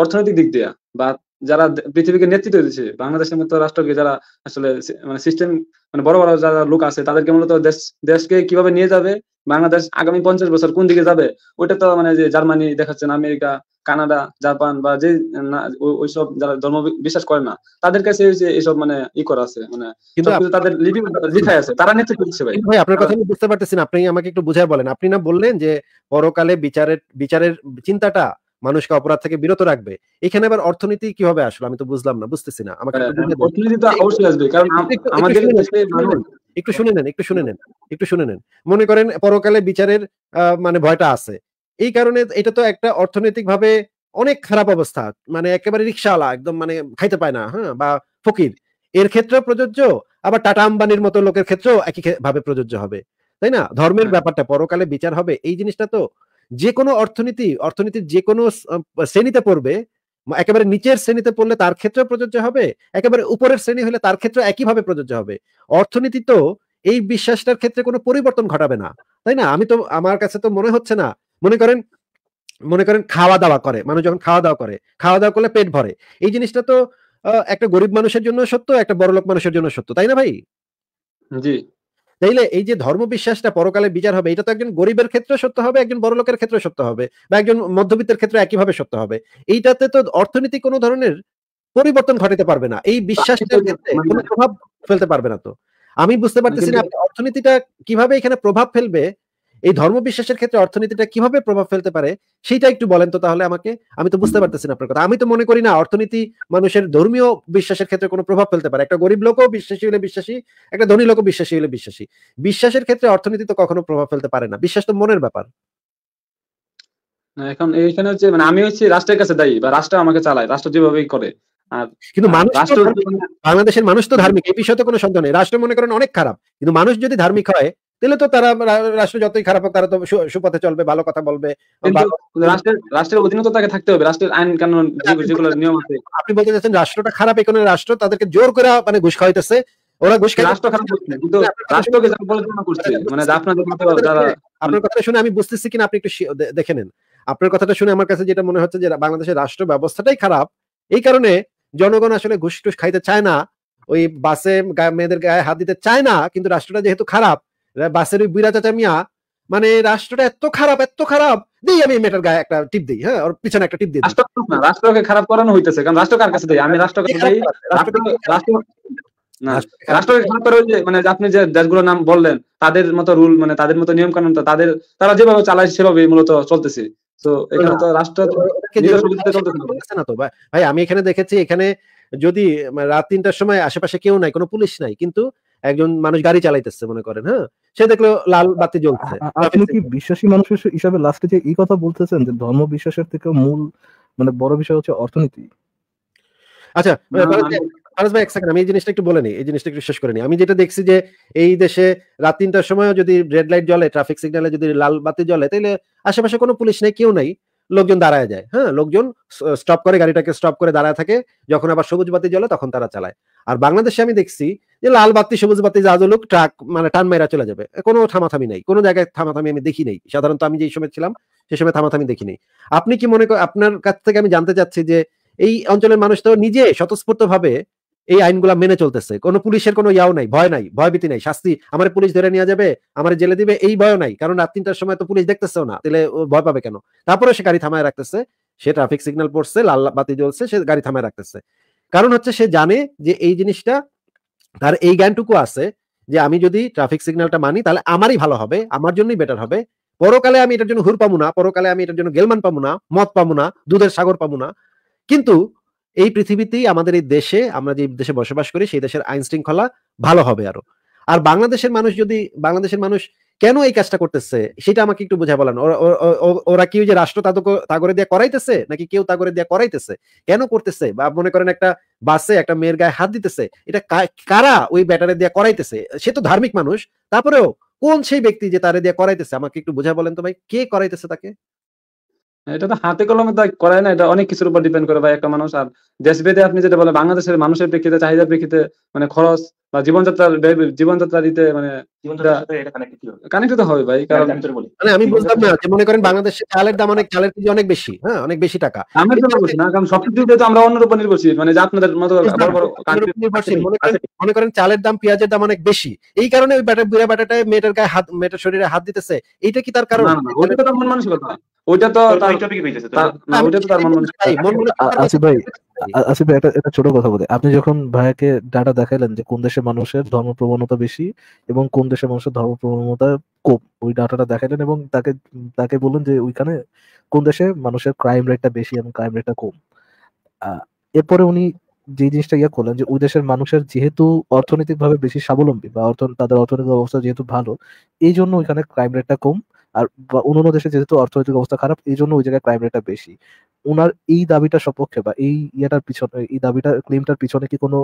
অর্থনৈতিক দিক দিয়া বা যারা পৃথিবীকে নেতৃত্ব দিচ্ছে বাংলাদেশের মতো রাষ্ট্রকে যারা আসলে মানে সিস্টেম মানে বড় বড় যারা লোক আছে তাদেরকে মূলত দেশ দেশকে কিভাবে নিয়ে যাবে বাংলাদেশ আগামী পঞ্চাশ বছর কোন দিকে যাবে ওটা তো মানে যে জার্মানি দেখাচ্ছেন আমেরিকা কানাডা জাপান বা যে ওইসব যারা ধর্ম বিশ্বাস করে না তাদের কাছে এইসব মানে ই করা আছে মানে তাদের লিখাই আছে তারা নেতৃত্ব দিচ্ছে ভাই ভাই আপনার কথা আমি বুঝতে পারতেছি না আপনি আমাকে একটু বুঝায় বলেন আপনি না বললেন যে পরকালে বিচারের বিচারের চিন্তাটা মানুষকে অপরাধ থেকে বিরত রাখবে এখানে আবার অর্থনীতি কিভাবে আসলো আমি তো বুঝলাম না বুঝতেছি না আমাকে হ্যাঁ, হ্যাঁ, একটু শুনে নেন একটু শুনে নেন একটু শুনে নেন মনে করেন পরকালে বিচারের মানে ভয়টা আছে এই কারণে এটা তো একটা অর্থনৈতিক ভাবে অনেক খারাপ অবস্থা মানে একেবারে রিক্সাওয়ালা একদম মানে খাইতে পায় না হ্যাঁ বা ফকির এর ক্ষেত্রে প্রযোজ্য আবার টাটা আম্বানির মতো লোকের ক্ষেত্রেও একই ভাবে প্রযোজ্য হবে তাই না ধর্মের হ্যাঁ। ব্যাপারটা পরকালে বিচার হবে এই জিনিসটা তো যে কোনো অর্থনীতি অর্থনীতির যে কোনো শ্রেণীতে পড়বে একেবারে নিচের শ্রেণীতে পড়লে তার ক্ষেত্রে প্রযোজ্য হবে একেবারে উপরের শ্রেণী হলে তার ক্ষেত্রে একইভাবে প্রযোজ্য হবে অর্থনীতি তো এই বিশ্বাসটার ক্ষেত্রে কোনো পরিবর্তন ঘটাবে না তাই না আমি তো আমার কাছে তো মনে হচ্ছে না মনে করেন মনে করেন খাওয়া দাওয়া করে মানুষ যখন খাওয়া দাওয়া করে খাওয়া দাওয়া করলে পেট ভরে এই জিনিসটা তো একটা গরিব মানুষের জন্য সত্য একটা বড়লোক মানুষের জন্য সত্য তাই না ভাই জি তাইলে এই যে বিশ্বাসটা পরকালে বিচার হবে এটা তো একজন গরিবের ক্ষেত্রে সত্য হবে একজন বড় লোকের ক্ষেত্রে সত্য হবে বা একজন মধ্যবিত্তের ক্ষেত্রে একইভাবে সত্য হবে এইটাতে তো অর্থনীতি কোনো ধরনের পরিবর্তন ঘটাতে পারবে না এই বিশ্বাসটার ক্ষেত্রে মানে কোনো মানে প্রভাব ফেলতে পারবে না তো আমি বুঝতে পারতেছি না মানে অর্থনীতিটা কিভাবে এখানে প্রভাব ফেলবে এই ধর্ম বিশ্বাসের ক্ষেত্রে অর্থনীতিটা কিভাবে প্রভাব ফেলতে পারে সেটা একটু বলেন তো তাহলে আমাকে আমি তো বুঝতে পারতেছি না আপনার কথা আমি তো মনে করি না অর্থনীতি মানুষের ধর্মীয় বিশ্বাসের ক্ষেত্রে কোনো প্রভাব ফেলতে পারে একটা গরিব লোকও বিশ্বাসী হলে বিশ্বাসী একটা ধনী লোকও বিশ্বাসী হলে বিশ্বাসী বিশ্বাসের ক্ষেত্রে অর্থনীতি তো কখনো প্রভাব ফেলতে পারে না বিশ্বাস তো মনের ব্যাপার এখন এখানে হচ্ছে মানে আমি হচ্ছে রাষ্ট্রের কাছে দায়ী বা রাষ্ট্র আমাকে চালায় রাষ্ট্র যেভাবেই করে আর কিন্তু মানুষ বাংলাদেশের মানুষ তো ধার্মিক এই বিষয়ে কোনো সন্দেহ নেই রাষ্ট্র মনে করেন অনেক খারাপ কিন্তু মানুষ যদি ধার্মিক হয় তাহলে তো তারা রাষ্ট্র যতই খারাপ হোক তারা তো সুপথে চলবে ভালো কথা বলবে রাষ্ট্রের রাষ্ট্রের অধীনে তো তাকে থাকতে হবে রাষ্ট্রের আইন কানুন যেগুলো নিয়ম আছে আপনি বলতে চাচ্ছেন রাষ্ট্রটা খারাপ এখানে রাষ্ট্র তাদেরকে জোর করে মানে ঘুষ খাওয়াইতেছে ওরা ঘুষ খায় রাষ্ট্র খারাপ করছে কিন্তু রাষ্ট্রকে করছে মানে আপনাদের আপনার কথা শুনে আমি বুঝতেছি কিনা আপনি একটু দেখে নেন আপনার কথাটা শুনে আমার কাছে যেটা মনে হচ্ছে যে বাংলাদেশের রাষ্ট্র ব্যবস্থাটাই খারাপ এই কারণে জনগণ আসলে ঘুষ টুস খাইতে চায় না ওই বাসে মেয়েদের গায়ে হাত দিতে চায় না কিন্তু রাষ্ট্রটা যেহেতু খারাপ বাসের ওই বুইরা চাচা মিয়া মানে রাষ্ট্রটা এত খারাপ এত খারাপ দিই আমি মেটার গায়ে একটা টিপ দিই হ্যাঁ ওর পিছনে একটা টিপ দিই রাষ্ট্রকে খারাপ করানো হইতেছে কারণ রাষ্ট্র কার কাছে দেয় আমি রাষ্ট্রকে রাষ্ট্রকে খারাপ করে মানে যে মানে আপনি যে দেশগুলোর নাম বললেন তাদের মতো রুল মানে তাদের মতো নিয়ম কানুন তাদের তারা যেভাবে চালায় সেভাবে মূলত চলতেছে তো এখানে তো রাষ্ট্র না তো ভাই আমি এখানে দেখেছি এখানে যদি মানে রাত তিনটার সময় আশেপাশে কেউ নাই কোনো পুলিশ নাই কিন্তু একজন মানুষ গাড়ি চালাইতেছে মনে করেন হ্যাঁ সে দেখলো লাল বাতি জ্বলছে আপনি কি বিশ্বাসী মানুষ হিসাবে লাস্টে যে এই কথা বলতেছেন যে ধর্ম বিশ্বাসের থেকে মূল মানে বড় বিষয় হচ্ছে অর্থনীতি আচ্ছা ফারাজ ভাই এক সেকেন্ড আমি এই জিনিসটা একটু বলে নিই এই জিনিসটা একটু শেষ করে নিই আমি যেটা দেখছি যে এই দেশে রাত তিনটার সময় যদি রেড লাইট জ্বলে ট্রাফিক সিগন্যালে যদি লাল বাতি জ্বলে তাহলে আশেপাশে কোনো পুলিশ নেই কেউ নাই লোকজন দাঁড়ায় যায় হ্যাঁ লোকজন স্টপ করে গাড়িটাকে স্টপ করে দাঁড়ায় থাকে যখন আবার সবুজ বাতি জ্বলে তখন তারা চালায় আর বাংলাদেশে আমি দেখছি যে লাল বাতি সবুজ বাতি যা যা লোক ট্রাক মানে টান মাইরা চলে যাবে কোনো থামাথামি নাই কোনো জায়গায় থামাথামি আমি দেখি নাই সাধারণত আমি যেই সময় ছিলাম সে সময় থামাথামি দেখি নাই আপনি কি মনে করেন আপনার কাছ থেকে আমি জানতে চাচ্ছি যে এই অঞ্চলের মানুষ তো নিজে স্বতঃস্ফূর্ত ভাবে এই আইনগুলা মেনে চলতেছে কোনো পুলিশের কোনো ইয়াও নাই ভয় নাই ভয় ভীতি নাই শাস্তি আমার পুলিশ ধরে নিয়ে যাবে আমার জেলে দিবে এই ভয় নাই কারণ রাত তিনটার সময় তো পুলিশ দেখতেছেও না তাহলে ভয় পাবে কেন তারপরে সে গাড়ি থামায় রাখতেছে সে ট্রাফিক সিগন্যাল পড়ছে লাল বাতি জ্বলছে সে গাড়ি থামায় রাখতেছে কারণ হচ্ছে সে জানে যে এই জিনিসটা তার এই জ্ঞানটুকু আছে যে আমি যদি ট্রাফিক সিগন্যালটা মানি তাহলে আমারই ভালো হবে আমার জন্যই বেটার হবে পরকালে আমি এটার জন্য হুর পাবো না পরকালে আমি এটার জন্য গেলমান পাবো না মদ পাবো না দুধের সাগর পাবো না কিন্তু এই পৃথিবীতেই আমাদের এই দেশে আমরা যে দেশে বসবাস করি সেই দেশের আইন শৃঙ্খলা ভালো হবে আরো আর বাংলাদেশের মানুষ যদি বাংলাদেশের মানুষ কেন এই কাজটা করতেছে সেটা আমাকে একটু বুঝা বলেন ওরা কি যে রাষ্ট্র তাগরে দিয়ে করাইতেছে নাকি কেউ তাগরে দিয়ে করাইতেছে কেন করতেছে বা মনে করেন একটা বাসে একটা মেয়ের গায়ে হাত দিতেছে এটা কারা ওই ব্যাটারে দিয়ে করাইতেছে সে তো ধার্মিক মানুষ তারপরেও কোন সেই ব্যক্তি যে তারে দিয়ে করাইতেছে আমাকে একটু বুঝা বলেন তো ভাই কে করাইতেছে তাকে এটা তো হাতে কলমে তো করায় না এটা অনেক কিছুর উপর ডিপেন্ড করে ভাই একটা মানুষ আর দেশ ভেদে আপনি যেটা বলে বাংলাদেশের মানুষের প্রেক্ষিতে চাহিদার প্রেক্ষিতে মানে খরচ বা জীবনযাত্রা দিতে মানে কানেক্টেড হবে ভাই হ্যাঁ, কারণ মানে আমি না যে মনে করেন বাংলাদেশে চালের দাম অনেক চালের কেজি অনেক বেশি হ্যাঁ অনেক বেশি টাকা তো বলছি না কারণ সবকিছু দিয়ে তো আমরা অন্যের উপর নির্ভরশীল মানে আপনাদের বড় বড় মনে করেন চালের দাম পেঁয়াজের দাম অনেক বেশি এই কারণে ওই ব্যাটা বুড়া মেয়েটার গায়ে হাত মেয়েটার শরীরে হাত দিতেছে এইটা কি তার কারণ ওটা তো মন মানসিকতা তো ওইটা তো তার মন মানসিকতা ভাই আসিফ এটা এটা ছোট কথা বলে আপনি যখন ভাইয়াকে ডাটা দেখাইলেন যে কোন দেশের মানুষের ধর্ম প্রবণতা বেশি এবং কোন দেশের মানুষের ধর্ম প্রবণতা কম ওই ডাটাটা দেখাইলেন এবং তাকে তাকে বললেন যে ওইখানে কোন দেশে মানুষের ক্রাইম রেটটা বেশি এবং ক্রাইম রেটটা কম এরপরে উনি যে জিনিসটা ইয়ে করলেন যে ওই দেশের মানুষের যেহেতু অর্থনৈতিকভাবে বেশি স্বাবলম্বী বা অর্থ তাদের অর্থনৈতিক অবস্থা যেহেতু ভালো এই জন্য ওইখানে ক্রাইম রেটটা কম আর অন্য দেশে যেহেতু অর্থনৈতিক অবস্থা খারাপ এই জন্য ওই জায়গায় ক্রাইম রেটটা বেশি ওনার এই দাবিটা সপক্ষে বা এই ইয়েটার পিছনে এই দাবিটা ক্লেমটার পিছনে কি কোনো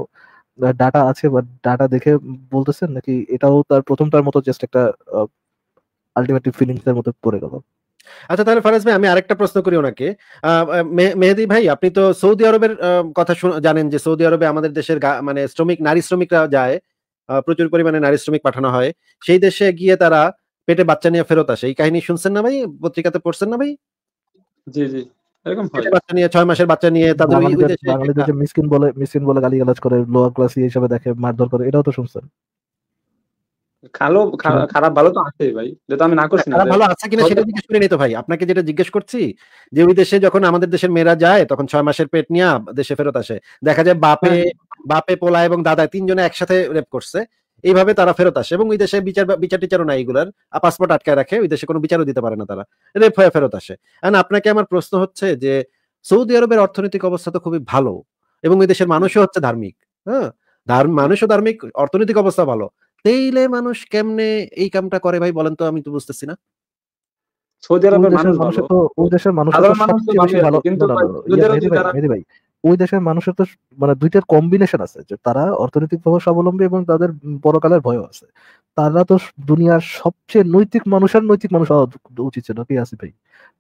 ডাটা আছে বা ডাটা দেখে বলতেছেন নাকি এটাও তার প্রথমটার মতো জাস্ট একটা আলটিমেটিভ ফিলিংস এর মতো পড়ে গেল আচ্ছা তাহলে ফারাজ ভাই আমি আরেকটা প্রশ্ন করি ওনাকে মেহেদি ভাই আপনি তো সৌদি আরবের কথা জানেন যে সৌদি আরবে আমাদের দেশের মানে শ্রমিক নারী শ্রমিকরা যায় প্রচুর পরিমাণে নারী শ্রমিক পাঠানো হয় সেই দেশে গিয়ে তারা পেটে বাচ্চা নিয়ে ফেরত আসে এই কাহিনী শুনছেন না ভাই পত্রিকাতে পড়ছেন না ভাই জি জি খারাপ ভালো তো আমি না না সেটা করে নিতে ভাই আপনাকে যেটা জিজ্ঞেস করছি যে ওই দেশে যখন আমাদের দেশের মেয়েরা যায় তখন ছয় মাসের পেট নিয়ে দেশে ফেরত আসে দেখা যায় বাপে হ্যাঁ। বাপে পোলা এবং দাদা তিনজনে একসাথে রেপ করছে এইভাবে তারা ফেরত আসে এবং ওই দেশে বিচার বিচার টিচারও নাই এগুলার পাসপোর্ট আটকায় রাখে ওই দেশে কোনো বিচারও দিতে পারে না তারা রেপ হয়ে ফেরত আসে এখন আপনাকে আমার প্রশ্ন হচ্ছে যে সৌদি আরবের অর্থনৈতিক অবস্থা তো খুবই ভালো এবং ওই দেশের মানুষও হচ্ছে ধার্মিক হ্যাঁ মানুষও ধার্মিক অর্থনৈতিক অবস্থা ভালো তেইলে মানুষ কেমনে এই কামটা করে ভাই বলেন তো আমি তো বুঝতেছি না সৌদি আরবের মানুষ ভালো ওই দেশের মানুষ ভালো কিন্তু ভাই ওই দেশের মানুষের তো মানে দুইটার কম্বিনেশন আছে যে তারা অর্থনৈতিকভাবে স্বাবলম্বী এবং তাদের পরকালের ভয় আছে তারা তো দুনিয়ার সবচেয়ে নৈতিক মানুষের নৈতিক মানুষ হওয়া উচিত ছিল কি আসি ভাই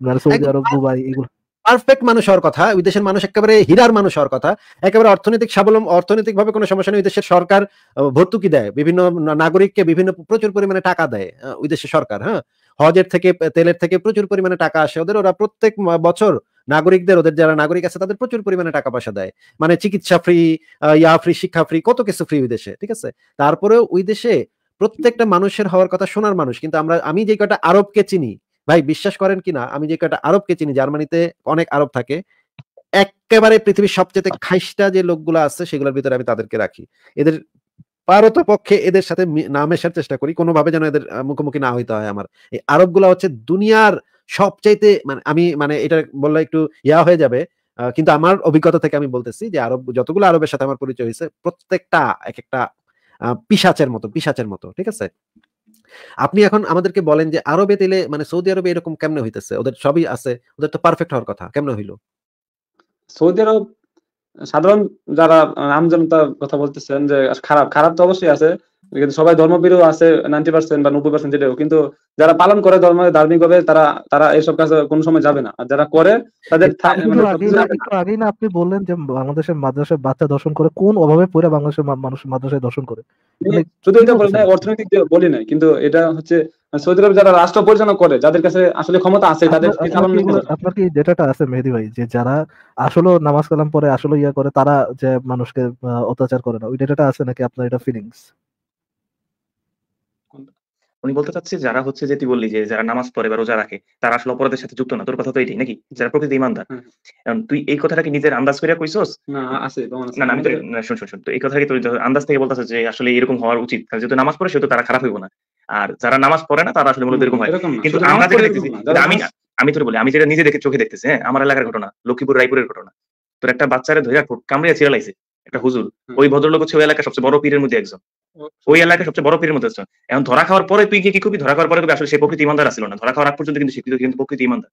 মানে সৌদি আরব দুবাই এগুলো পারফেক্ট মানুষ হওয়ার কথা ওই দেশের মানুষ একেবারে হীরার মানুষ হওয়ার কথা একেবারে অর্থনৈতিক স্বাবলম্ব ভাবে কোনো সমস্যা নেই ওই দেশের সরকার ভর্তুকি দেয় বিভিন্ন নাগরিককে বিভিন্ন প্রচুর পরিমাণে টাকা দেয় ওই দেশের সরকার হ্যাঁ হজের থেকে তেলের থেকে প্রচুর পরিমাণে টাকা আসে ওদের ওরা প্রত্যেক বছর নাগরিকদের ওদের যারা নাগরিক আছে তাদের প্রচুর পরিমাণে টাকা পয়সা দেয় মানে চিকিৎসা ফ্রি ইয়া ফ্রি শিক্ষা ফ্রি কত কিছু ফ্রি ওই দেশে ঠিক আছে তারপরেও ওই দেশে প্রত্যেকটা মানুষের হওয়ার কথা শোনার মানুষ কিন্তু আমরা আমি যে কয়টা আরবকে চিনি ভাই বিশ্বাস করেন কিনা আমি যে কয়টা আরবকে চিনি জার্মানিতে অনেক আরব থাকে একেবারে পৃথিবীর সবচেয়ে খাইসটা যে লোকগুলো আছে সেগুলোর ভিতরে আমি তাদেরকে রাখি এদের পারত পক্ষে এদের সাথে না মেশার চেষ্টা করি কোনোভাবে যেন এদের মুখোমুখি না হইতে হয় আমার এই আরবগুলা হচ্ছে দুনিয়ার সবচাইতে মানে আমি মানে এটা বললে একটু ইয়া হয়ে যাবে কিন্তু আমার অভিজ্ঞতা থেকে আমি বলতেছি যে আরব যতগুলো আরবের সাথে আমার পরিচয় হয়েছে প্রত্যেকটা এক একটা পিসাচের মতো পিসাচের মতো ঠিক আছে আপনি এখন আমাদেরকে বলেন যে আরবে তেলে মানে সৌদি আরবে এরকম কেমনে হইতেছে ওদের সবই আছে ওদের তো পারফেক্ট হওয়ার কথা কেমনে হইল সৌদি আরব সাধারণ যারা আমজনতা কথা বলতেছেন যে খারাপ খারাপ তো অবশ্যই আছে কিন্তু সবাই ধর্মবিরু আছে নাইনটি পার্সেন্ট বা নব্বই পার্সেন্ট যেটাও কিন্তু যারা পালন করে ধর্ম ধার্মিকভাবে তারা তারা এইসব কাজ কোনো সময় যাবে না আর যারা করে তাদের আগেই না মানে আপনি বললেন যে বাংলাদেশের মাদ্রাসায় বাচ্চা দর্শন করে কোন অভাবে পড়ে বাংলাদেশের মানুষ মাদ্রাসায় দর্শন করে মানে শুধু এটা বলি না অর্থনৈতিক বলি না কিন্তু এটা হচ্ছে সৌদি আরব যারা রাষ্ট্র পরিচালনা করে যাদের কাছে আসলে ক্ষমতা আছে তাদের আপনার কি ডেটাটা আছে মেহেদি ভাই যে যারা আসলে নামাজ কালাম পরে আসলে ইয়া করে তারা যে মানুষকে অত্যাচার করে না ওই ডেটাটা আছে নাকি আপনার এটা ফিলিংস উনি বলতে চাচ্ছে যারা হচ্ছে যে তুই বললি যে যারা নামাজ পড়ে বা রোজা রাখে তারা আসলে অপরাধের সাথে যুক্ত না তোর কথা তো এটাই নাকি যারা প্রকৃতি ইমানদার তুই এই কথাটা কি নিজের আন্দাজ করে কইছস না আমি তো শুন শুন শুন তো এই কথা কি তোর আন্দাজ থেকে বলতেছ যে আসলে এরকম হওয়ার উচিত কারণ যেহেতু নামাজ পড়ে সেহেতু তারা খারাপ হইব না আর যারা নামাজ পড়ে না তারা আসলে মূলত এরকম হয় কিন্তু আমরা যেটা দেখতেছি আমি আমি তোর বলি আমি যেটা নিজে দেখে চোখে দেখতেছি হ্যাঁ আমার এলাকার ঘটনা লক্ষ্মীপুর রায়পুরের ঘটনা তোর একটা বাচ্চারে ধরে কামড়িয়া ছিড়ালাইছে একটা হুজুর ওই ভদ্রলোক হচ্ছে ওই এলাকার সবচেয়ে বড় পীরের মধ্যে একজন ওই আল্লাহকে সবচেয়ে বড় পীরের মতো ছিল এখন ধরা খাওয়ার পরে তুই কি খুবই ধরা খাওয়ার পরে আসলে সে প্রকৃতি ইমানদার আসছিল না ধরা খাওয়ার আগ পর্যন্ত কিন্তু সে কিন্তু প্রকৃতি ইমানদার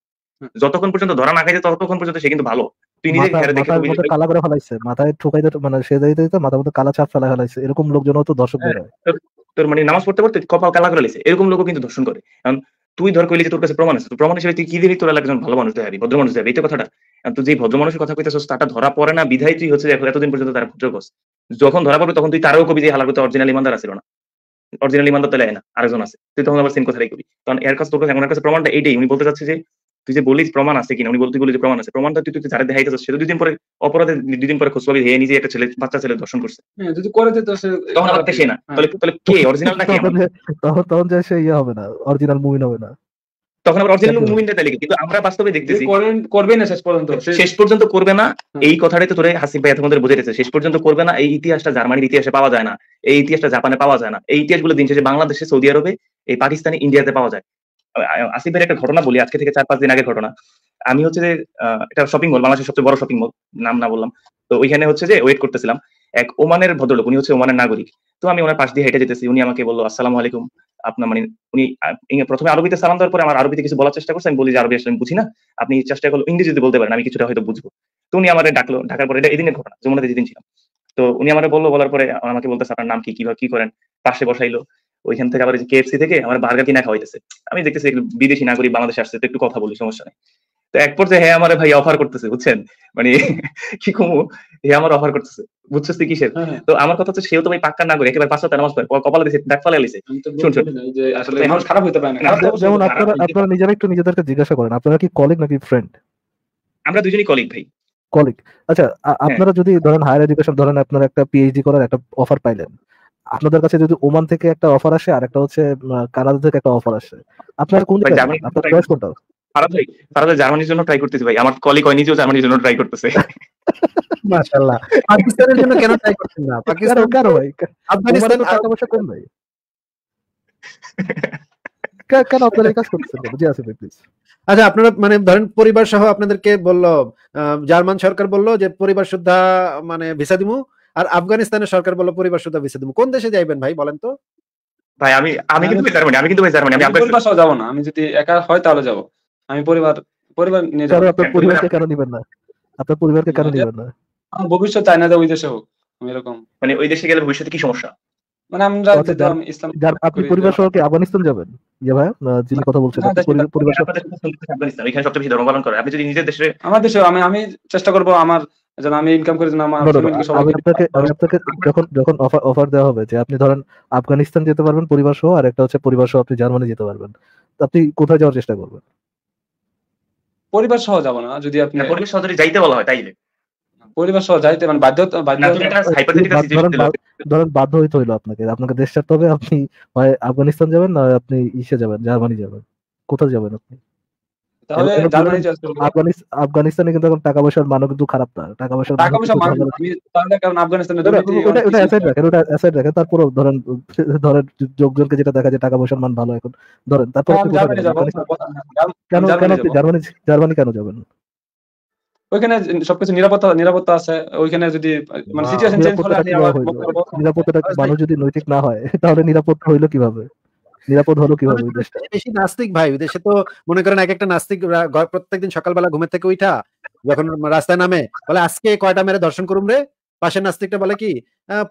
যতক্ষণ পর্যন্ত ধরা না খাইছে ততক্ষণ পর্যন্ত সে কিন্তু ভালো তুই নিজে ঘেরে দেখে কালা করে ফেলাইছে মাথায় ঠুকাই মানে সে যাইতে দিতে মাথার মধ্যে কালা ছাপ ফেলা ফেলাইছে এরকম লোকজন তো দর্শক করে হ্যাঁ, তোর মানে নামাজ পড়তে পড়তে কপাল কালা করে লাইছে এরকম লোকও কিন্তু দর্শন করে কারণ তুই ধর কইলি যে তোর কাছে প্রমাণ আছে তো প্রমাণ হিসেবে তুই কি দিলি তোর একজন ভালো মানুষ দেখাবি ভদ্র মানুষ দেখাবি এই তো কথাটা তো যে ভদ্র মানুষের কথা কইতেছ তাটা ধরা পড়ে না বিধাই তুই হচ্ছে দেখো এতদিন পর্যন্ত তার ভদ্র কস যখন ধরা পড়বে তখন তুই তারও কবি যে হালার অরিজিনাল ইমানদার আসিল না অরিজিনাল ইমানদার তো তাহলে না আরেকজন আছে তুই তখন আবার সেম কথাটাই কবি কারণ এর কাছে তোর কাছে আমার কাছে প্রমাণটা এইটাই উনি বলতে চাচ্ছে যে তুই যে বলিস প্রমাণ আছে কিনা উনি বলতে বলি যে প্রমাণ আছে প্রমাণটা তুই তুই যারা দেখাইতে চাস সেটা দুদিন পরে অপরাধে দুদিন পরে খোঁজপাবি হে নিজে একটা ছেলে বাচ্চা ছেলে দর্শন করছে হ্যাঁ, যদি করে তো তখন আবার সে না হ্যাঁ। তাহলে তাহলে কে অরিজিনাল না কে তখন তখন যা সে ইয়ে হবে না অরিজিনাল মুভি হবে না তখন আবার অরিজিনাল কিন্তু আমরা বাস্তবে দেখতেছি করবে না শেষ পর্যন্ত শেষ পর্যন্ত করবে না এই কথাটাই তো তোরে ভাই শেষ পর্যন্ত করবে না এই ইতিহাসটা জার্মানির ইতিহাসে পাওয়া যায় না এই ইতিহাসটা জাপানে পাওয়া যায় না এই ইতিহাসগুলো দিন শেষে বাংলাদেশে সৌদি আরবে এই পাকিস্তানে ইন্ডিয়াতে পাওয়া যায় ভাই একটা ঘটনা বলি আজকে থেকে চার পাঁচ দিন আগে ঘটনা আমি হচ্ছে যে একটা শপিং মল বাংলাদেশের সবচেয়ে বড় শপিং মল নাম না বললাম তো ওইখানে হচ্ছে যে ওয়েট করতেছিলাম এক ওমানের ভদ্রলোক উনি হচ্ছে ওমানের নাগরিক তো আমি ওনার পাশ দিয়ে হেঁটে যেতেছি উনি আমাকে বললো আসসালামু আলাইকুম আপনার মানে উনি প্রথমে আরবিতে সালাম দেওয়ার পরে আমার আরবিতে কিছু বলার চেষ্টা করছে আমি বলি যে আরবি আসলে বুঝি না আপনি চেষ্টা করলো ইংরেজিতে বলতে পারেন আমি কিছুটা হয়তো বুঝবো তো উনি আমার ডাকলো ঢাকার পরে এটা এদিনের ঘটনা যেমন যেদিন ছিলাম তো উনি আমার বললো বলার পরে আমাকে বলতেছে আপনার নাম কি কিভাবে কি করেন পাশে বসাইলো ওইখান থেকে আবার কেএফসি থেকে আমার বার্গার কিনা খাওয়াইতেছে আমি দেখতেছি বিদেশি নাগরিক বাংলাদেশে আসছে একটু কথা বলি সমস্যা নেই এক পর্যায়ে হ্যাঁ আমার ভাই অফার করতেছে বুঝছেন মানে কি কমু হে আমার অফার করতেছে বুঝছিস কিসের হ্যাঁ, হ্যাঁ। তো আমার কথা হচ্ছে সেও তো ভাই পাক্কা না করে একেবারে পাঁচটা নামাজ পড়ে কপালে দিছে ডাক ফালে লিছে শুন শুন আসলে মানুষ খারাপ হইতে পারে না যেমন আপনারা আপনারা নিজেরা একটু নিজেদেরকে জিজ্ঞাসা করেন আপনারা কি কলিগ নাকি ফ্রেন্ড আমরা দুজনেই কলিগ ভাই কলিগ আচ্ছা হ্যাঁ। আপনারা যদি ধরেন হায়ার এডুকেশন ধরেন আপনারা একটা পিএইচডি করার একটা অফার পাইলেন আপনাদের কাছে যদি ওমান থেকে একটা অফার আসে আর একটা হচ্ছে কানাডা থেকে একটা অফার আসে আপনার কোন আপনার চয়েস কোনটা ফারাজ ভাই ফারাজ জার্মানির জন্য ট্রাই করতেছি ভাই আমার কলিগ হয় নিজেও জার্মানির জন্য ট্রাই করতেছে মাশাআল্লাহ পাকিস্তানের জন্য কেন ট্রাই করছেন না পাকিস্তান ভাই আফগানিস্তান টাকা পয়সা ভাই কেন আপনারা কাজ করতেছেন বুঝে আছে প্লিজ আচ্ছা আপনারা মানে ধরেন পরিবার সহ আপনাদেরকে বললো জার্মান সরকার বললো যে পরিবার সুদ্ধা মানে ভিসা দিমু আর আফগানিস্তানের সরকার বললো পরিবার সুদ্ধা ভিসা দিমু কোন দেশে যাইবেন ভাই বলেন তো ভাই আমি আমি কিন্তু জার্মানি আমি কিন্তু জার্মানি আমি আফগানিস্তান যাব না আমি যদি একা হয় তাহলে যাবো আমি পরিবার পরিবার নিয়ে যাব আপনার পরিবারকে কেন নেবেন না আপনার পরিবারকে কেন নেবেন না ভবিষ্যৎ চাই না যে ওই দেশে হোক আমি এরকম মানে ওই দেশে গেলে ভবিষ্যতে কি সমস্যা মানে আমরা ইসলাম আপনি পরিবার সহকে আফগানিস্তান যাবেন ইয়া ভাই যিনি কথা বলছেন পরিবার আফগানিস্তান এখানে সবচেয়ে বেশি ধর্ম পালন করে আপনি যদি নিজের দেশে আমার দেশে আমি আমি চেষ্টা করব আমার আপনি ধরেন আফগানিস্তান যেতে পারবেন পরিবার সহ আর একটা হচ্ছে পরিবার সহ আপনি জার্মানি যেতে পারবেন আপনি কোথায় যাওয়ার চেষ্টা করবেন পরিবার সহ যাব না যদি আপনি পরিবার সহ যাইতে বলা হয় তাইলে পরিবার সহ যাইতে মানে বাধ্য ধরেন বাধ্য হইতে হইলো আপনাকে আপনাকে দেশ ছাড়তে হবে আপনি হয় আফগানিস্তান যাবেন না আপনি ইসে যাবেন জার্মানি যাবেন কোথায় যাবেন আপনি তাহলে জার্মানি আফগানিস্তানে কিন্তু এখন টাকা পয়সার মানও কিন্তু খারাপ না টাকা পয়সার টাকা পয়সা মান আমি তাহলে কারণ আফগানিস্তানে তারপর ধরেন ধরেন যোগজনকে যেটা দেখা যায় টাকা পয়সার মান ভালো এখন ধরেন তারপর হ্যাঁ, কেন কেন জার্মানি জার্মানি কেন যাবেন ওইখানে সবকিছু নিরাপত্তা নিরাপত্তা আছে ওইখানে যদি মানে সিচুয়েশন চেঞ্জ হলে নিরাপত্তাটা মানুষ যদি নৈতিক না হয় তাহলে নিরাপত্তা হইলো কিভাবে নিরাপদ হলো কিভাবে বিদেশটা বেশি নাস্তিক ভাই বিদেশে তো মনে করেন এক একটা নাস্তিক প্রত্যেকদিন সকালবেলা ঘুমের থেকে উঠা যখন রাস্তায় নামে বলে আজকে কয়টা মেরে দর্শন করুম রে পাশের নাস্তিকটা বলে কি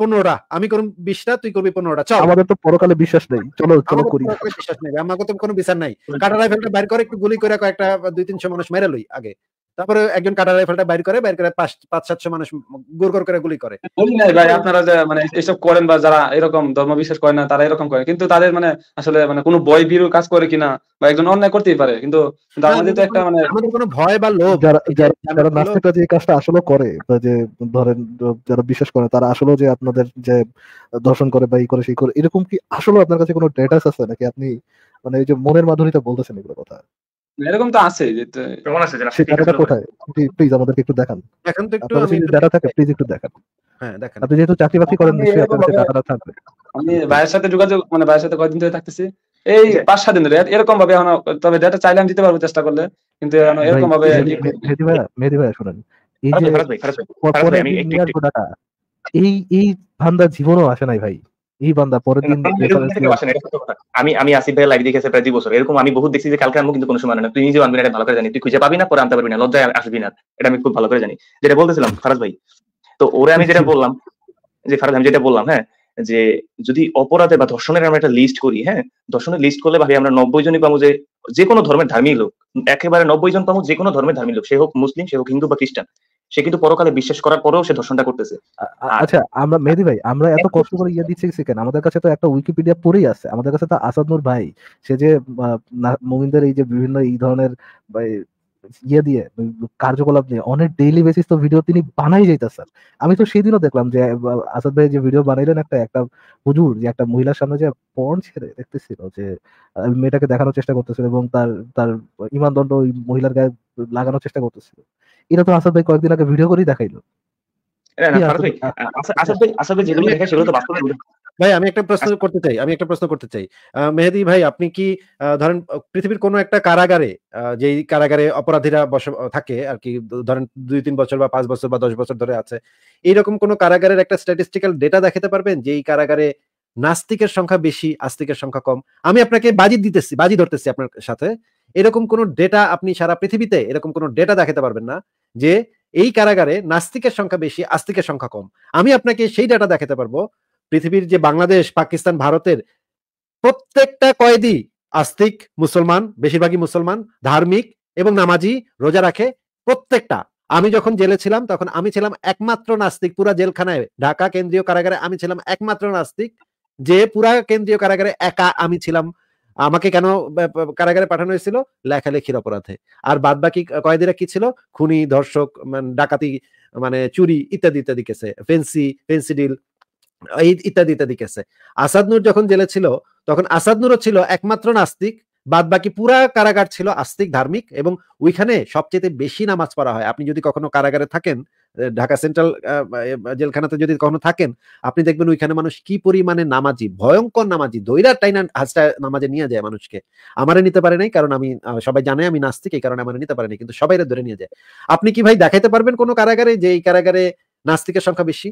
পনেরোটা আমি করুম বিশটা তুই করবি পনেরোটা চল আমাদের তো পরকালে বিশ্বাস নেই চলো চলো করি বিশ্বাস নেই আমাকে তো কোনো বিচার নাই কাটা রাইফেলটা বাইর করে একটু গুলি করে কয়েকটা দুই তিনশো মানুষ মেরে লই আগে তারপরে একজন কাটা রাইফেলটা বাইর করে বাইর করে পাঁচ সাতশো মানুষ গোর গোর করে গুলি করে বলি নাই ভাই আপনারা যে মানে এসব করেন বা যারা এরকম ধর্ম বিশ্বাস করে না তারা এরকম করে কিন্তু তাদের মানে আসলে মানে কোনো ভয় বিরু কাজ করে কিনা বা একজন অন্যায় করতেই পারে কিন্তু আমাদের তো একটা মানে আমাদের কোনো ভয় বা লোভ যারা নাস্তিকরা যে কাজটা আসলে করে যে ধরেন যারা বিশ্বাস করে তারা আসলে যে আপনাদের যে দর্শন করে বা ই করে সেই করে এরকম কি আসলে আপনার কাছে কোনো ডেটাস আছে নাকি আপনি মানে এই যে মনের মাধুরীটা বলতেছেন এগুলো কথা এরকম তো আছে কেমন আছে কোথায় প্লিজ আমাদেরকে একটু দেখান তো একটু আমি ডাটা থাকে প্লিজ একটু দেখান হ্যাঁ দেখেন আপনি যেহেতু চাকরি বাকরি করেন নিশ্চয়ই আপনার ডাটাটা থাকবে আমি ভাইয়ের সাথে যোগাযোগ মানে ভাইয়ের সাথে কয়দিন ধরে থাকতেছি এই আচ্ছা। পাঁচ সাত দিন ধরে এরকম ভাবে এখন তবে ডাটা চাইলে আমি দিতে পারবো চেষ্টা করলে কিন্তু এরকম ভাবে মেহেদি মেহেদি শুনেন এই যে এই এই জীবনও আসে নাই ভাই তো আমি যেটা বললাম যে আমি যেটা বললাম হ্যাঁ যে যদি অপরাধে বা ধর্ষণের আমরা একটা লিস্ট করি হ্যাঁ ধর্ষণের লিস্ট করলে ভাবি আমরা নব্বই জনই পাবো যে যে কোনো ধর্মের ধার্মিক লোক একেবারে নব্বই জন পাবো যে কোনো ধর্মের ধার্মিক লোক সে হোক মুসলিম সে হোক হিন্দু বা খ্রিস্টান সে কিন্তু পরকালে বিশ্বাস করার পরেও সে ধর্ষণটা করতেছে আচ্ছা আমরা মেহেদি ভাই আমরা এত কষ্ট করে ইয়া দিচ্ছি কেন আমাদের কাছে তো একটা উইকিপিডিয়া পড়েই আছে আমাদের কাছে তো আসাদ নূর ভাই সে যে মোমিনদের এই যে বিভিন্ন এই ধরনের ইয়ে দিয়ে কার্যকলাপ নিয়ে অনেক ডেইলি বেসিস তো ভিডিও তিনি বানাই যাইতেছেন আমি তো সেদিনও দেখলাম যে আসাদ ভাই যে ভিডিও বানাইলেন একটা একটা হুজুর যে একটা মহিলার সামনে যে পর্ন ছেড়ে দেখতেছিল যে মেয়েটাকে দেখানোর চেষ্টা করতেছিল এবং তার তার ইমানদণ্ড ওই মহিলার গায়ে লাগানোর চেষ্টা করতেছিল এটা তো আসাদ ভাই কয়েকদিন আগে ভিডিও করেই দেখাইলো ভাই আমি একটা প্রশ্ন করতে চাই আমি একটা প্রশ্ন করতে চাই মেহেদি ভাই আপনি কি ধরেন পৃথিবীর কোন একটা কারাগারে যেই কারাগারে অপরাধীরা থাকে আর কি ধরেন দুই তিন বছর বা পাঁচ বছর বা দশ বছর ধরে আছে এইরকম কোন কারাগারের একটা স্ট্যাটিস্টিক্যাল ডেটা দেখাতে পারবেন যে এই কারাগারে নাস্তিকের সংখ্যা বেশি আস্তিকের সংখ্যা কম আমি আপনাকে বাজি দিতেছি বাজি ধরতেছি আপনার সাথে এরকম কোন ডেটা আপনি সারা পৃথিবীতে এরকম কোন ডেটা দেখাতে পারবেন না যে এই কারাগারে নাস্তিকের সংখ্যা বেশি আস্তিকের সংখ্যা কম আমি আপনাকে সেই ডাটা দেখাতে পারবো পৃথিবীর যে বাংলাদেশ পাকিস্তান ভারতের প্রত্যেকটা কয়েদি আস্তিক মুসলমান বেশিরভাগই মুসলমান ধার্মিক এবং নামাজি রোজা রাখে প্রত্যেকটা আমি যখন জেলে ছিলাম তখন আমি ছিলাম একমাত্র নাস্তিক পুরা জেলখানায় ঢাকা কেন্দ্রীয় কারাগারে আমি ছিলাম একমাত্র নাস্তিক যে পুরা কেন্দ্রীয় কারাগারে একা আমি ছিলাম আমাকে কেন কারাগারে পাঠানো হয়েছিল লেখালেখির অপরাধে আর বাদ বাকি কয়েদিরা কি ছিল খুনি ধর্ষক ডাকাতি মানে চুরি ইত্যাদি ইত্যাদি কেসে ফেন্সি ফেন্সি ডিল ইত্যাদি ইত্যাদি কেসে আসাদ নূর যখন জেলে ছিল তখন আসাদ নূরও ছিল একমাত্র নাস্তিক বাদ বাকি পুরা কারাগার ছিল আস্তিক ধার্মিক এবং ওইখানে সবচেয়ে বেশি নামাজ পড়া হয় আপনি যদি কখনো কারাগারে থাকেন ঢাকা সেন্ট্রাল জেলখানাতে যদি কখনো থাকেন আপনি দেখবেন ওইখানে মানুষ কি পরিমাণে নামাজি ভয়ঙ্কর নামাজি দৈরা টাইনা হাজটা নামাজে নিয়ে যায় মানুষকে আমারে নিতে পারে নাই কারণ আমি সবাই জানে আমি নাস্তিক এই কারণে আমার নিতে পারে নাই কিন্তু সবাই ধরে নিয়ে যায় আপনি কি ভাই দেখাইতে পারবেন কোনো কারাগারে যে এই কারাগারে নাস্তিকের সংখ্যা বেশি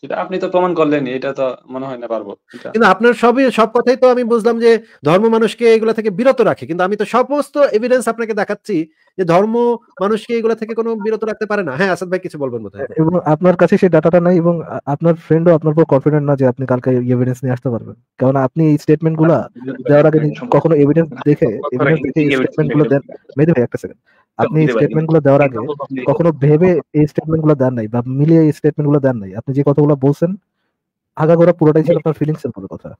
সেটা আপনি তো প্রমাণ করলেন এটা তো মনে হয় না পারবো কিন্তু আপনার সবই সব কথাই তো আমি বুঝলাম যে ধর্ম মানুষকে এগুলা থেকে বিরত রাখে কিন্তু আমি তো সমস্ত এভিডেন্স আপনাকে দেখাচ্ছি যে ধর্ম মানুষকে এগুলা থেকে কোনো বিরত রাখতে পারে না হ্যাঁ আসাদ ভাই কিছু বলবেন বোধহয় এবং আপনার কাছে সেই ডাটাটা নাই এবং আপনার ফ্রেন্ডও আপনার উপর কনফিডেন্ট না যে আপনি কালকে এভিডেন্স নিয়ে আসতে পারবেন কারণ আপনি এই স্টেটমেন্টগুলো আচ্ছা, দেওয়ার আগে কখনো এভিডেন্স দেখে এভিডেন্স দেখে দেন ভাই একটা সেকেন্ড আপনি স্টেটমেন্টগুলো দেওয়ার আগে কখনো ভেবে এই স্টেটমেন্টগুলো দেন নাই বা মিলিয়ে এই স্টেটমেন্টগুলো দেন নাই আপনি যে কথাগুলো বলছেন আগাগোড়া পুরোটাই ছিল আপনার ফিলিংস এর উপর কথা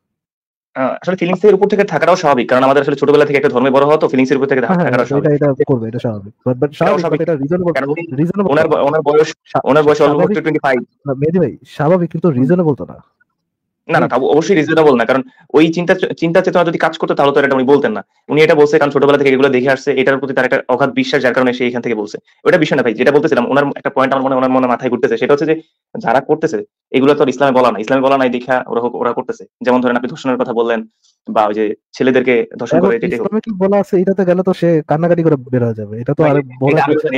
আসলে ফিলিংস এর উপর থেকে থাকাটাও স্বাভাবিক কারণ আমাদের আসলে ছোটবেলা থেকে একটা ধর্মে বড় হওয়া তো ফিলিংস এর উপর থেকে হ্যাঁ, থাকাটাও স্বাভাবিক এটা এটা করবে এটা স্বাভাবিক বাট স্বাভাবিক এটা রিজনেবল রিজনেবল ওনার ওনার বয়স ওনার বয়স অলমোস্ট 25 মেদি ভাই স্বাভাবিক কিন্তু রিজনেবল তো না না না অবশ্যই রিজনেবল না কারণ ওই চিন্তা চিন্তা চেতনা যদি কাজ করতো তাহলে তো এটা উনি বলতেন না উনি এটা বলছে কারণ ছোটবেলা থেকে এগুলো দেখে আসছে এটার প্রতি তার একটা অঘাত বিশ্বাস যার কারণে সে এখান থেকে বলছে ওটা বিষয় না ভাই যেটা বলতেছিলাম ওনার একটা পয়েন্ট আমার মনে ওনার মনে মাথায় ঘুরতেছে সেটা হচ্ছে যে যারা করতেছে এগুলো তো ইসলামে বলা না ইসলামে বলা নাই দেখা ওরা ওরা করতেছে যেমন ধরেন আপনি ধর্ষণের কথা বললেন বা ওই যে ছেলেদেরকে ধর্ষণ করে ইসলামে কি বলা আছে এটাতে গেলে তো সে কান্নাকাটি করে বের হয়ে যাবে এটা তো আর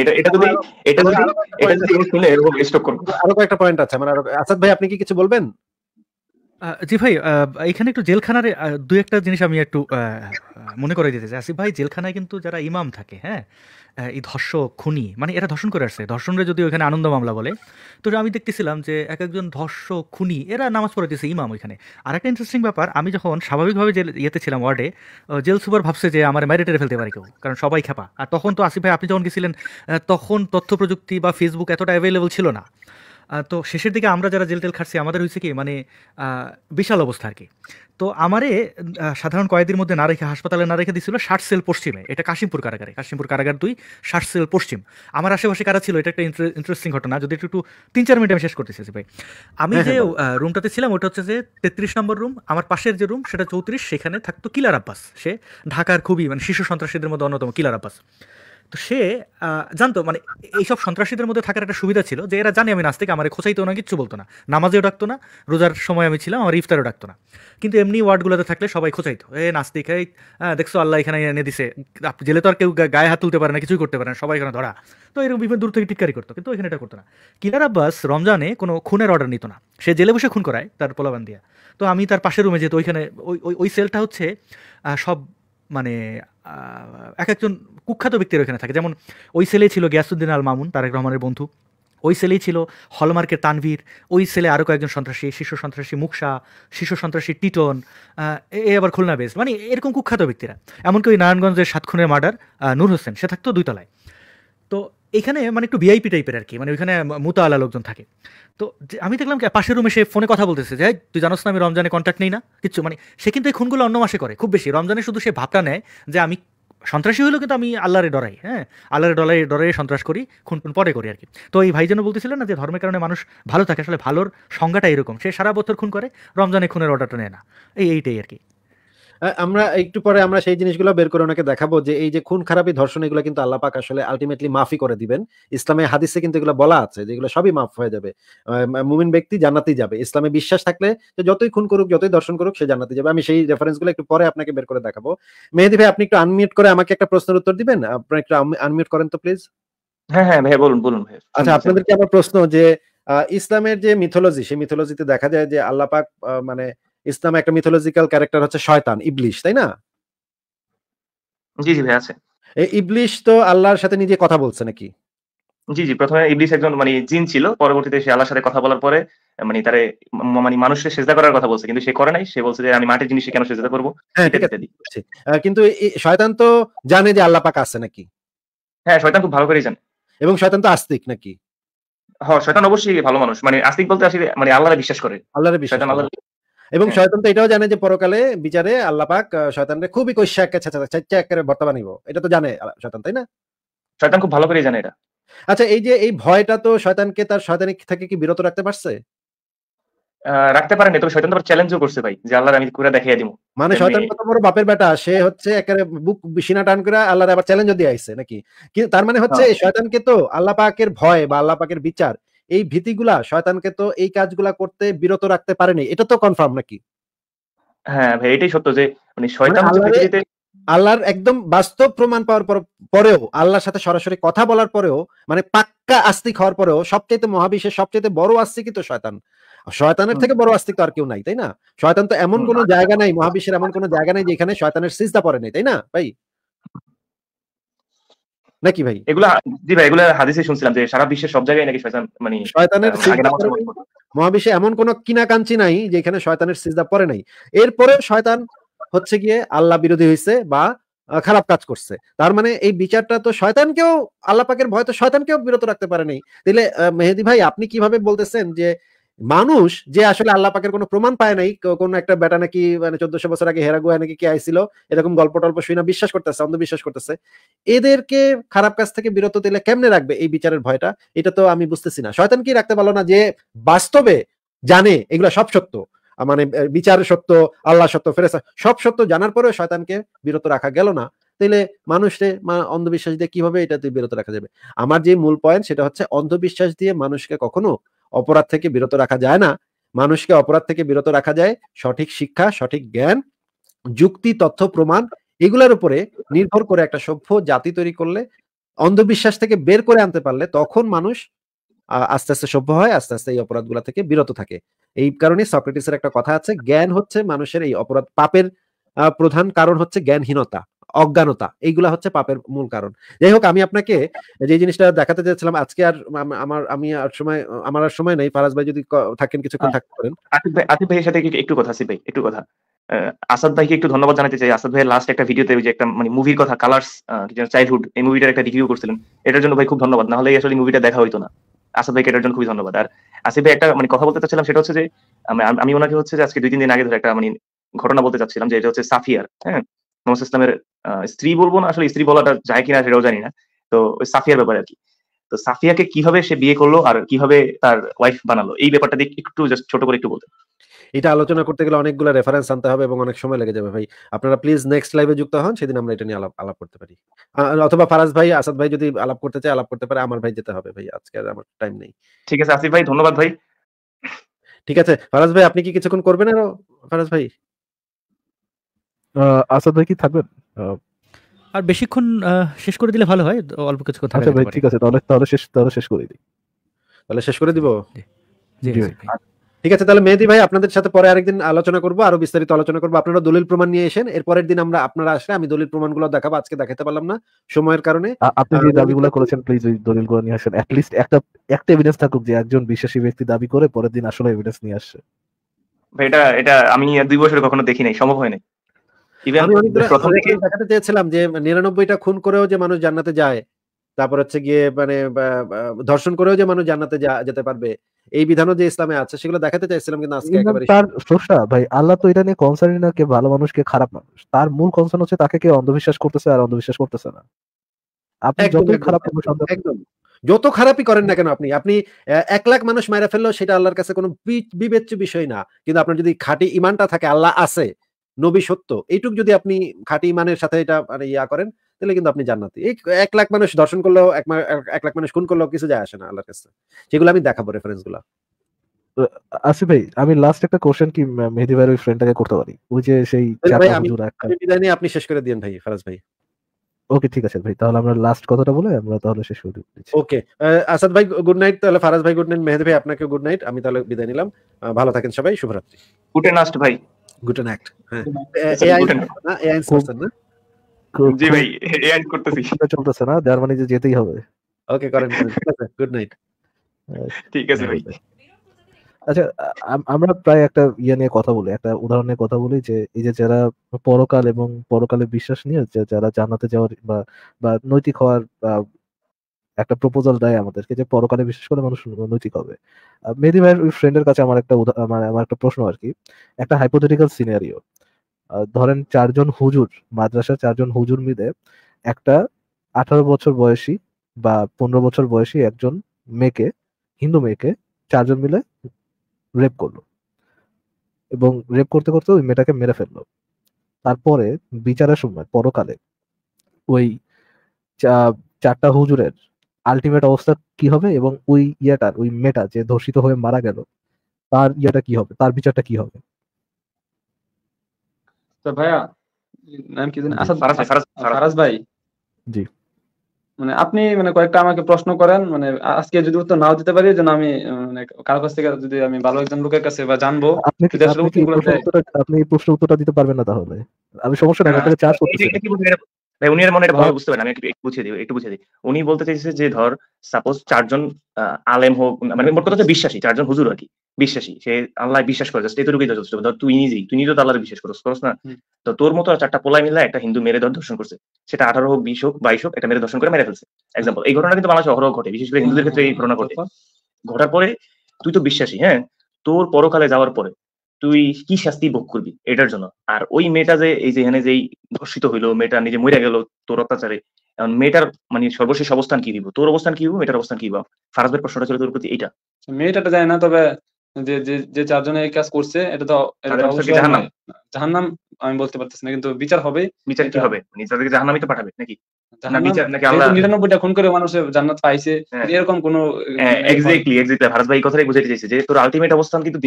এটা এটা যদি এটা যদি এটা যদি শুনে এরকম স্টক করবে আরো কয়েকটা পয়েন্ট আছে মানে আসাদ ভাই আপনি কি কিছু বলবেন জি ভাই এখানে একটু জেলখানার দু একটা জিনিস আমি একটু মনে করে দিতে চাই আসিফ ভাই জেলখানায় কিন্তু যারা ইমাম থাকে হ্যাঁ এই ধর্ষ খুনি মানে এরা ধর্ষণ করে আসছে ধর্ষণরে যদি ওখানে আনন্দ মামলা বলে তো আমি দেখতেছিলাম যে এক একজন ধর্ষ খুনি এরা নামাজ পড়ে দিয়েছে ইমাম ওইখানে আর একটা ইন্টারেস্টিং ব্যাপার আমি যখন স্বাভাবিকভাবে জেল ইয়েতে ছিলাম ওয়ার্ডে জেল সুপার ভাবছে যে আমার ম্যারিটারে ফেলতে পারে কেউ কারণ সবাই খেপা আর তখন তো আসিফ ভাই আপনি যখন গেছিলেন তখন তথ্য প্রযুক্তি বা ফেসবুক এতটা অ্যাভেলেবল ছিল না তো শেষের দিকে আমরা যারা জেল টেল খাটছি আমাদের হয়েছে কি মানে বিশাল অবস্থা আর কি তো আমারে সাধারণ কয়েদির মধ্যে না রেখে হাসপাতালে না রেখে দিয়েছিল ষাট সেল পশ্চিমে এটা কাশিমপুর কারাগারে কাশিমপুর কারাগার দুই ষাট সেল পশ্চিম আমার আশেপাশে কারা ছিল এটা একটা ইন্টারেস্টিং ঘটনা যদি একটু তিন চার মিনিট আমি শেষ করতে চাইছি ভাই আমি হ্যাঁ, যে হ্যাঁ, রুমটাতে ছিলাম ওটা হচ্ছে যে তেত্রিশ নম্বর রুম আমার পাশের যে রুম সেটা চৌত্রিশ সেখানে থাকতো কিলার আব্বাস সে ঢাকার খুবই মানে শিশু সন্ত্রাসীদের মধ্যে অন্যতম কিলার আব্বাস তো সে জানতো মানে এইসব সন্ত্রাসীদের মধ্যে থাকার একটা সুবিধা ছিল যে এরা জানে আমি নাস্তিক আমার খোঁচাইতেও না কিচ্ছু বলতো না নামাজেও ডাকতো না রোজার সময় আমি ছিলাম আমার ইফতারও ডাকতো না কিন্তু এমনি ওয়ার্ডগুলোতে থাকলে সবাই খোঁচাইতো এ নাস্তিক এই দেখছো আল্লাহ এখানে এনে দিছে জেলে তো আর কেউ গায়ে হাত তুলতে পারে না কিছুই করতে পারে না সবাই এখানে ধরা তো এরকম বিভিন্ন দূর থেকে টিটকারি করতো কিন্তু এখানে এটা করতো না কিলার আব্বাস রমজানে কোনো খুনের অর্ডার নিত না সে জেলে বসে খুন করায় তার পোলাবান দিয়া তো আমি তার পাশের রুমে যেত ওইখানে ওই ওই সেলটা হচ্ছে সব মানে এক একজন কুখ্যাত ব্যক্তির ওখানে থাকে যেমন ওই সেলেই ছিল গিয়াসুদ্দিন আল মামুন তারেক রহমানের বন্ধু ওই সেলেই ছিল হলমার্কের তানভীর ওই সেলে আরও কয়েকজন সন্ত্রাসী শিশু সন্ত্রাসী মুকসা শিশু সন্ত্রাসী টিটন এ আবার খুলনা বেস মানে এরকম কুখ্যাত ব্যক্তিরা এমনকি ওই নারায়ণগঞ্জের সাতখুনের মার্ডার নূর হোসেন সে থাকতো দুইতলায় তো এখানে মানে একটু ভিআইপি টাইপের আর কি মানে ওইখানে মুতা লোকজন থাকে তো আমি দেখলাম পাশের রুমে সে ফোনে কথা বলতেছে যে তুই জানোস না আমি রমজানে কন্ট্যাক্ট নেই না কিছু মানে সে কিন্তু এই খুনগুলো অন্য মাসে করে খুব বেশি রমজানে শুধু সে ভাবটা নেয় যে আমি সন্ত্রাসী হলেও কিন্তু আমি আল্লাহরে ডরাই হ্যাঁ আল্লাহরে ডরাই ডরাই সন্ত্রাস করি খুন খুন পরে করি আর কি তো এই ভাই যেন বলতেছিল না যে ধর্মের কারণে মানুষ ভালো থাকে আসলে ভালোর সংজ্ঞাটা এরকম সে সারা বছর খুন করে রমজানে খুনের অর্ডারটা নেয় না এই এইটাই আর কি আমরা একটু পরে আমরা সেই জিনিসগুলো বের করে ওনাকে দেখাবো যে এই যে খুন খারাপি ধর্ষণ এগুলো কিন্তু আল্লাহ পাক আসলে আলটিমেটলি মাফি করে দিবেন ইসলামে হাদিসে কিন্তু এগুলো বলা আছে যেগুলো সবই মাফ হয়ে যাবে মুমিন ব্যক্তি জানাতেই যাবে ইসলামে বিশ্বাস থাকলে যে যতই খুন করুক যতই দর্শন করুক সে জানাতে যাবে আমি সেই রেফারেন্স গুলো একটু পরে আপনাকে বের করে দেখাবো মেহেদি ভাই আপনি একটু আনমিউট করে আমাকে একটা প্রশ্নের উত্তর দিবেন আপনি একটু আনমিউট করেন তো প্লিজ হ্যাঁ হ্যাঁ ভাই বলুন বলুন ভাই আচ্ছা আপনাদেরকে আমার প্রশ্ন যে ইসলামের যে মিথোলজি সেই মিথোলজিতে দেখা যায় যে আল্লাহ পাক মানে ইসলামে একটা মিথোলজিক্যাল ক্যারেক্টার হচ্ছে শয়তান ইবলিশ তাই না জি জি আছে ইবলিশ তো আল্লাহর সাথে নিজে কথা বলছে নাকি জি জি প্রথমে ইবলিশ একজন মানে জিন ছিল পরবর্তীতে সে আল্লাহর সাথে কথা বলার পরে মানে তারে মানে সেজদা করার কথা বলছে কিন্তু সে করে নাই সে বলছে যে আমি মাটির জিনিসে কেন সেজদা করবো হ্যাঁ, কিন্তু শয়তান তো জানে যে আল্লাহ পাক আছে নাকি হ্যাঁ শয়তান খুব ভালো করেই জানে এবং শয়তান তো আস্তিক নাকি হ্যাঁ শয়তান অবশ্যই ভালো মানুষ মানে আস্তিক বলতে আসলে মানে আল্লাহরে বিশ্বাস করে আল্লাহরে বিশ্বাস আল্লাহ এবং হ্যাঁ। শয়তান তো এটাও জানে যে পরকালে বিচারে আল্লাহ পাক খুবই কৈশা একেবারে ভর্তা এটা তো জানে শয়তান তাই না শয়তান খুব ভালো করে জানে এটা আচ্ছা এই যে এই ভয়টা তো শয়তানকে তার শয়তানি থেকে কি বিরত রাখতে পারছে রাখতে পারেনি তবে শয়তান তারপর চ্যালেঞ্জও করছে ভাই যে আল্লাহর আমি দেখিয়ে দিব মানে শয়তান বড় বাপের বেটা সে হচ্ছে একেবারে বুক বিছিনা টান করে আল্লাহর আবার চ্যালেঞ্জও দিয়ে আইছে নাকি তার মানে হচ্ছে হ্যাঁ। শয়তানকে তো আল্লাহ পাকের ভয় বা আল্লাহ পাকের বিচার এই ভীতিগুলা শয়তানকে তো এই কাজগুলা করতে বিরত রাখতে পারেনি এটা তো কনফার্ম নাকি হ্যাঁ ভাই এটাই সত্য যে মানে, মানে শয়তান আল্লাহর একদম বাস্তব প্রমাণ পাওয়ার পরেও আল্লাহর সাথে সরাসরি কথা বলার পরেও মানে পাক্কা আস্তিক হওয়ার পরেও সবচেয়ে মহাবিশ্বের সবচেয়ে বড় আস্তিকই তো শয়তান শয়তানের থেকে বড় আস্তিক তো আর কেউ নাই তাই না শয়তান তো এমন কোনো জায়গা নাই মহাবিশ্বের এমন কোনো জায়গা নাই যেখানে শয়তানের সিজদা পড়ে নেই তাই না ভাই নাকি ভাই এগুলো জি ভাই এগুলো হাদিসে শুনছিলাম যে সারা বিশ্বের সব জায়গায় নাকি শয়তান মানে শয়তানের মহাবিশ্বে এমন কোন কিনাকাঞ্চি নাই যেখানে শয়তানের সিজদা পড়ে নাই এরপরে শয়তান হচ্ছে গিয়ে আল্লাহ বিরোধী হইছে বা খারাপ কাজ করছে তার মানে এই বিচারটা তো শয়তানকেও আল্লাহ পাকের ভয় তো শয়তানকেও বিরত রাখতে পারে নাই তাহলে মেহেদি ভাই আপনি কিভাবে বলতেছেন যে মানুষ যে আসলে আল্লাহ পাকের কোনো প্রমাণ পায় নাই কোন একটা বেটা নাকি মানে চোদ্দশো বছর আগে হেরা গুহা নাকি কে আইছিল এরকম গল্প টল্প শুই না বিশ্বাস করতেছে অন্ধবিশ্বাস করতেছে এদেরকে খারাপ কাজ থেকে বিরত দিলে কেমনে রাখবে এই বিচারের ভয়টা এটা তো আমি বুঝতেছি না শয়তান কি রাখতে পারলো না যে বাস্তবে জানে এগুলা সব সত্য মানে বিচার সত্য আল্লাহ সত্য ফেরেস সব সত্য জানার পরেও শয়তানকে বিরত রাখা গেল না তাহলে মানুষকে অন্ধবিশ্বাস দিয়ে কিভাবে এটা বিরত রাখা যাবে আমার যে মূল পয়েন্ট সেটা হচ্ছে অন্ধবিশ্বাস দিয়ে মানুষকে কখনো অপরাধ থেকে বিরত রাখা যায় না মানুষকে অপরাধ থেকে বিরত রাখা যায় সঠিক শিক্ষা সঠিক জ্ঞান যুক্তি তথ্য প্রমাণ এগুলার উপরে নির্ভর করে একটা সভ্য জাতি তৈরি করলে অন্ধবিশ্বাস থেকে বের করে আনতে পারলে তখন মানুষ আস্তে আস্তে সভ্য হয় আস্তে আস্তে এই অপরাধগুলো থেকে বিরত থাকে এই কারণে সক্রেটিসের একটা কথা আছে জ্ঞান হচ্ছে মানুষের এই অপরাধ পাপের প্রধান কারণ হচ্ছে জ্ঞানহীনতা অজ্ঞানতা এইগুলা হচ্ছে পাপের মূল কারণ যাই হোক আমি আপনাকে যে জিনিসটা দেখাতে চাচ্ছিলাম আজকে আর আমার আমি আর সময় আমার আর সময় নাই ফারাজ ভাই যদি থাকেন কিছুক্ষণ থাকতে পারেন আতিফ ভাই আতিফ ভাইয়ের সাথে একটু কথা আসিফ ভাই একটু কথা আসাদ ভাইকে একটু ধন্যবাদ জানাতে চাই আসাদ ভাইয়ের লাস্ট একটা ভিডিওতে যে একটা মানে মুভির কথা কালার্স চাইল্ডহুড এই মুভিটার একটা রিভিউ করছিলেন এটার জন্য ভাই খুব ধন্যবাদ না হলে আসলে মুভিটা দেখা হইতো না আসাদ ভাইকে এটার জন্য খুবই ধন্যবাদ আর আসিফ ভাই একটা মানে কথা বলতে চাচ্ছিলাম সেটা হচ্ছে যে আমি ওনাকে হচ্ছে যে আজকে দুই তিন দিন আগে ধরে একটা মানে ঘটনা বলতে চাচ্ছিলাম যে এটা হচ্ছে সাফিয়ার হ্যাঁ নমস ইসলামের স্ত্রী বলবো না আসলে স্ত্রী বলাটা যায় কিনা সেটাও জানি না তো ওই সাফিয়ার ব্যাপারে আর কি তো সাফিয়াকে কিভাবে সে বিয়ে করলো আর কিভাবে তার ওয়াইফ বানালো এই ব্যাপারটা দিয়ে একটু জাস্ট ছোট করে একটু বলতে এটা আলোচনা করতে গেলে অনেকগুলো রেফারেন্স আনতে হবে এবং অনেক সময় লেগে যাবে ভাই আপনারা প্লিজ নেক্সট লাইভে যুক্ত হন সেদিন আমরা এটা নিয়ে আলাপ আলাপ করতে পারি অথবা ফারাজ ভাই আসাদ ভাই যদি আলাপ করতে চায় আলাপ করতে পারে আমার ভাই যেতে হবে ভাই আজকে আর আমার টাইম নেই ঠিক আছে আসিফ ভাই ধন্যবাদ ভাই ঠিক আছে ফারাজ ভাই আপনি কি কিছুক্ষণ করবেন আরো ফারাজ ভাই আসাদ ভাই কি থাকবেন আর বেশিক্ষণ শেষ করে দিলে ভালো হয় অল্প কিছু কথা আচ্ছা ভাই ঠিক আছে তাহলে তাহলে শেষ তাহলে শেষ করে দিই তাহলে শেষ করে দিব জি আচ্ছা, ঠিক আছে তাহলে মেহেদি ভাই আপনাদের সাথে পরে আরেকদিন আলোচনা করবো আরো বিস্তারিত আলোচনা করবো আপনারা দলিল প্রমাণ নিয়ে এসেন এর পরের দিন আমরা আপনারা আসলে আমি দলিল প্রমাণগুলো দেখাবো আজকে দেখাতে পারলাম না সময়ের কারণে আপনি যে দাবিগুলো করেছেন প্লিজ ওই দলিলগুলো নিয়ে আসেন অ্যাটলিস্ট একটা একটা এভিডেন্স থাকুক যে একজন বিশ্বাসী ব্যক্তি দাবি করে পরের দিন আসলে এভিডেন্স নিয়ে আসছে এটা এটা আমি দুই বছর কখনো দেখি নাই সম্ভব হয় নাই দেখাতে চেয়েছিলাম যে নিরানব্বইটা খুন করেও যে মানুষ জান্নাতে যায় তারপর হচ্ছে গিয়ে মানে ধর্ষণ করেও যে মানুষ জান্নাতে যেতে পারবে এই বিধানও যে ইসলামে আছে সেগুলো দেখাতে চাইছিলাম কিন্তু আজকে একেবারে তার সোসা ভাই আল্লাহ তো এটা নিয়ে কনসার্ন না কে ভালো মানুষ কে খারাপ মানুষ তার মূল কনসার্ন হচ্ছে তাকে কে অন্ধবিশ্বাস করতেছে আর অন্ধবিশ্বাস করতেছে না আপনি যত খারাপ একদম যত খারাপই করেন না কেন আপনি আপনি এক লাখ মানুষ মারা ফেললেও সেটা আল্লাহর কাছে কোনো বিবেচ্য বিষয় না কিন্তু আপনার যদি খাঁটি ইমানটা থাকে আল্লাহ আছে নবী সত্য এইটুক যদি আপনি খাটি ইমানের সাথে এটা মানে ইয়া করেন তাহলে কিন্তু আপনি জান্নাতি এই এক লাখ মানুষ দর্শন করলেও এক লাখ মানুষ খুন করলেও কিছু যায় আসে না আল্লাহর কাছে সেগুলো আমি দেখাবো রেফারেন্স গুলা ভাই আমি লাস্ট একটা কোশ্চেন কি মেহেদি ওই ফ্রেন্ডটাকে করতে পারি ওই যে সেই বিদায় নিয়ে আপনি শেষ করে দিন ভাই ফারাজ ভাই ওকে ঠিক আছে ভাই তাহলে আমরা লাস্ট কথাটা বলে আমরা তাহলে শেষ করে দিচ্ছি ওকে আসাদ ভাই গুড নাইট তাহলে ফারাজ ভাই গুড নাইট মেহেদি ভাই আপনাকে গুড নাইট আমি তাহলে বিদায় নিলাম ভালো থাকেন সবাই শুভরাত্রি গুড নাইট ভাই অ্যাক্ট চলতেছে না মানে যেতেই হবে ওকে করেন গুড নাইট ঠিক আছে ভাই আচ্ছা আমরা প্রায় একটা ইয়ে নিয়ে কথা বলি একটা উদাহরণের কথা বলি যে এই যে যারা পরকাল এবং পরকালে বিশ্বাস নিয়ে যারা জানাতে যাওয়ার বা বা নৈতিক হওয়ার একটা প্রপোজাল দেয় আমাদেরকে যে পরকালে বিশেষ করে মানুষ নৈতিক হবে মেদি ভাইয়ের ওই ফ্রেন্ডের কাছে আমার একটা মানে আমার একটা প্রশ্ন আর কি একটা হাইপোথেটিক্যাল সিনারিও ধরেন চারজন হুজুর মাদ্রাসার চারজন হুজুর মিলে একটা আঠারো বছর বয়সী বা পনেরো বছর বয়সী একজন মেয়েকে হিন্দু মেয়েকে চারজন মিলে রেপ করলো এবং রেপ করতে করতে ওই মেয়েটাকে মেরে ফেললো তারপরে বিচারের সময় পরকালে ওই চারটা হুজুরের আলটিমেট অবস্থা কি হবে এবং ওই ইয়াটার ওই মেটা যে ধর্ষিত হয়ে মারা গেল তার ইয়াটা কি হবে তার বিচারটা কি হবে তো ভাইয়া নাম কি আচ্ছা, আচ্ছা, ফারাজ ভাই জি মানে আপনি মানে কয়েকটা আমাকে প্রশ্ন করেন মানে আজকে যদি উত্তর নাও দিতে পারি যেন আমি মানে কার কাছ থেকে যদি আমি ভালো একজন লোকের কাছে বা জানবো আপনি আপনি প্রশ্ন উত্তরটা দিতে পারবেন না তাহলে আমি সমস্যা নাই হ্যাঁ, আপনাকে চার্জ আচ্ছা, ভাই উনি এর মনে এটা ভালো বুঝতে পারেন আমি একটু বুঝিয়ে দিই একটু বুঝিয়ে দিই উনি বলতে চাইছে যে ধর সাপোজ চারজন আলেম হোক মানে মোট কথা বিশ্বাসী চারজন হুজুর আর কি বিশ্বাসী সে আল্লাহ বিশ্বাস করে জাস্ট এতটুকুই যথেষ্ট ধর তুই নিজেই তুই নিজে তো আল্লাহ বিশ্বাস করস করস না তো তোর মতো চারটা পোলাই মিলা একটা হিন্দু মেরে ধর দর্শন করছে সেটা আঠারো হোক বিশ হোক বাইশ হোক একটা মেরে দর্শন করে মেরে ফেলছে এক্সাম্পল এই ঘটনা কিন্তু বাংলাদেশে অহরহ ঘটে বিশেষ করে হিন্দুদের ক্ষেত্রে এই ঘটনা ঘটে ঘটার পরে তুই তো বিশ্বাসী হ্যাঁ তোর পরকালে যাওয়ার পরে তুই কি শাস্তি ভোগ করবি এটার জন্য আর ওই মেয়েটা যে এই যে এখানে যেই ধর্ষিত হইলো মেয়েটা নিজে মরে গেল তোর অত্যাচারে এখন মেয়েটার মানে সর্বশেষ অবস্থান কি দিব তোর অবস্থান কি হইব মেয়েটার অবস্থান কি হইব ফারাজের প্রশ্নটা ছিল তোর প্রতি এইটা আচ্ছা, মেয়েটা যায় না তবে যে যে চারজনে এই কাজ করছে এটা তো জাহান্নাম আমি বলতে পারতেছি না কিন্তু বিচার হবে বিচার কি হবে উনি মানে জাহান্নামে তো পাঠাবে নাকি হ্যাঁ। হ্যাঁ, অবস্থান কিন্তু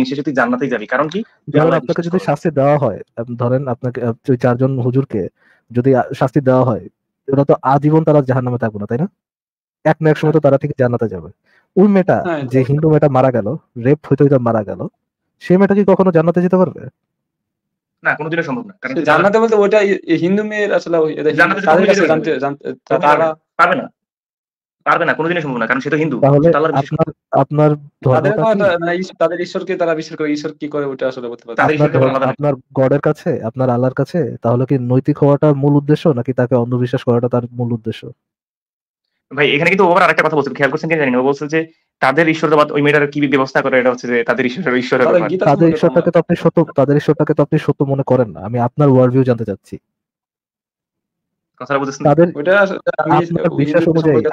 শাস্তি দেওয়া হয় ধরেন আপনাকে চারজন হুজুরকে যদি শাস্তি দেওয়া হয় তো আজীবন তারা জাহান্নামে থাকবে না তাই না এক না এক সময় তো তারা থেকে জান্নাতে যাবে ওই মেয়েটা হ্যাঁ, যে হিন্দু মেয়েটা মারা গেল রেপ হইতে মারা গেল সে মেয়েটা কি কখনো জান্নাতে যেতে পারবে না কোনোদিনও সম্ভব না কারণ জান্নাতে বলতে হিন্দু মেয়ের আসলে পারবে না পারবে না কোনোদিনই সম্ভব না কারণ সে তো হিন্দু আপনার মানে তাদের ঈশ্বরকে তারা বিশ্বাস করে ঈশ্বর কি করে ওটা আসলে বলতে আপনার গডের কাছে আপনার আল্লাহর কাছে তাহলে কি নৈতিক হওয়াটা মূল উদ্দেশ্য নাকি তাকে অন্ধবিশ্বাস করাটা তার মূল উদ্দেশ্য ভাই এখানে কিন্তু ওভার আরেকটা কথা বলছিল খেয়াল করছেন কি জানি ও বলছিল যে তাদের ঈশ্বরবাদ ওই মেয়েটার কি ব্যবস্থা করে এটা হচ্ছে যে তাদের ঈশ্বর ঈশ্বর তাদের ঈশ্বরটাকে তো আপনি সত্য তাদের ঈশ্বরটাকে তো আপনি সত্য মনে করেন না আমি আপনার ওয়ার্ড ভিউ জানতে চাচ্ছি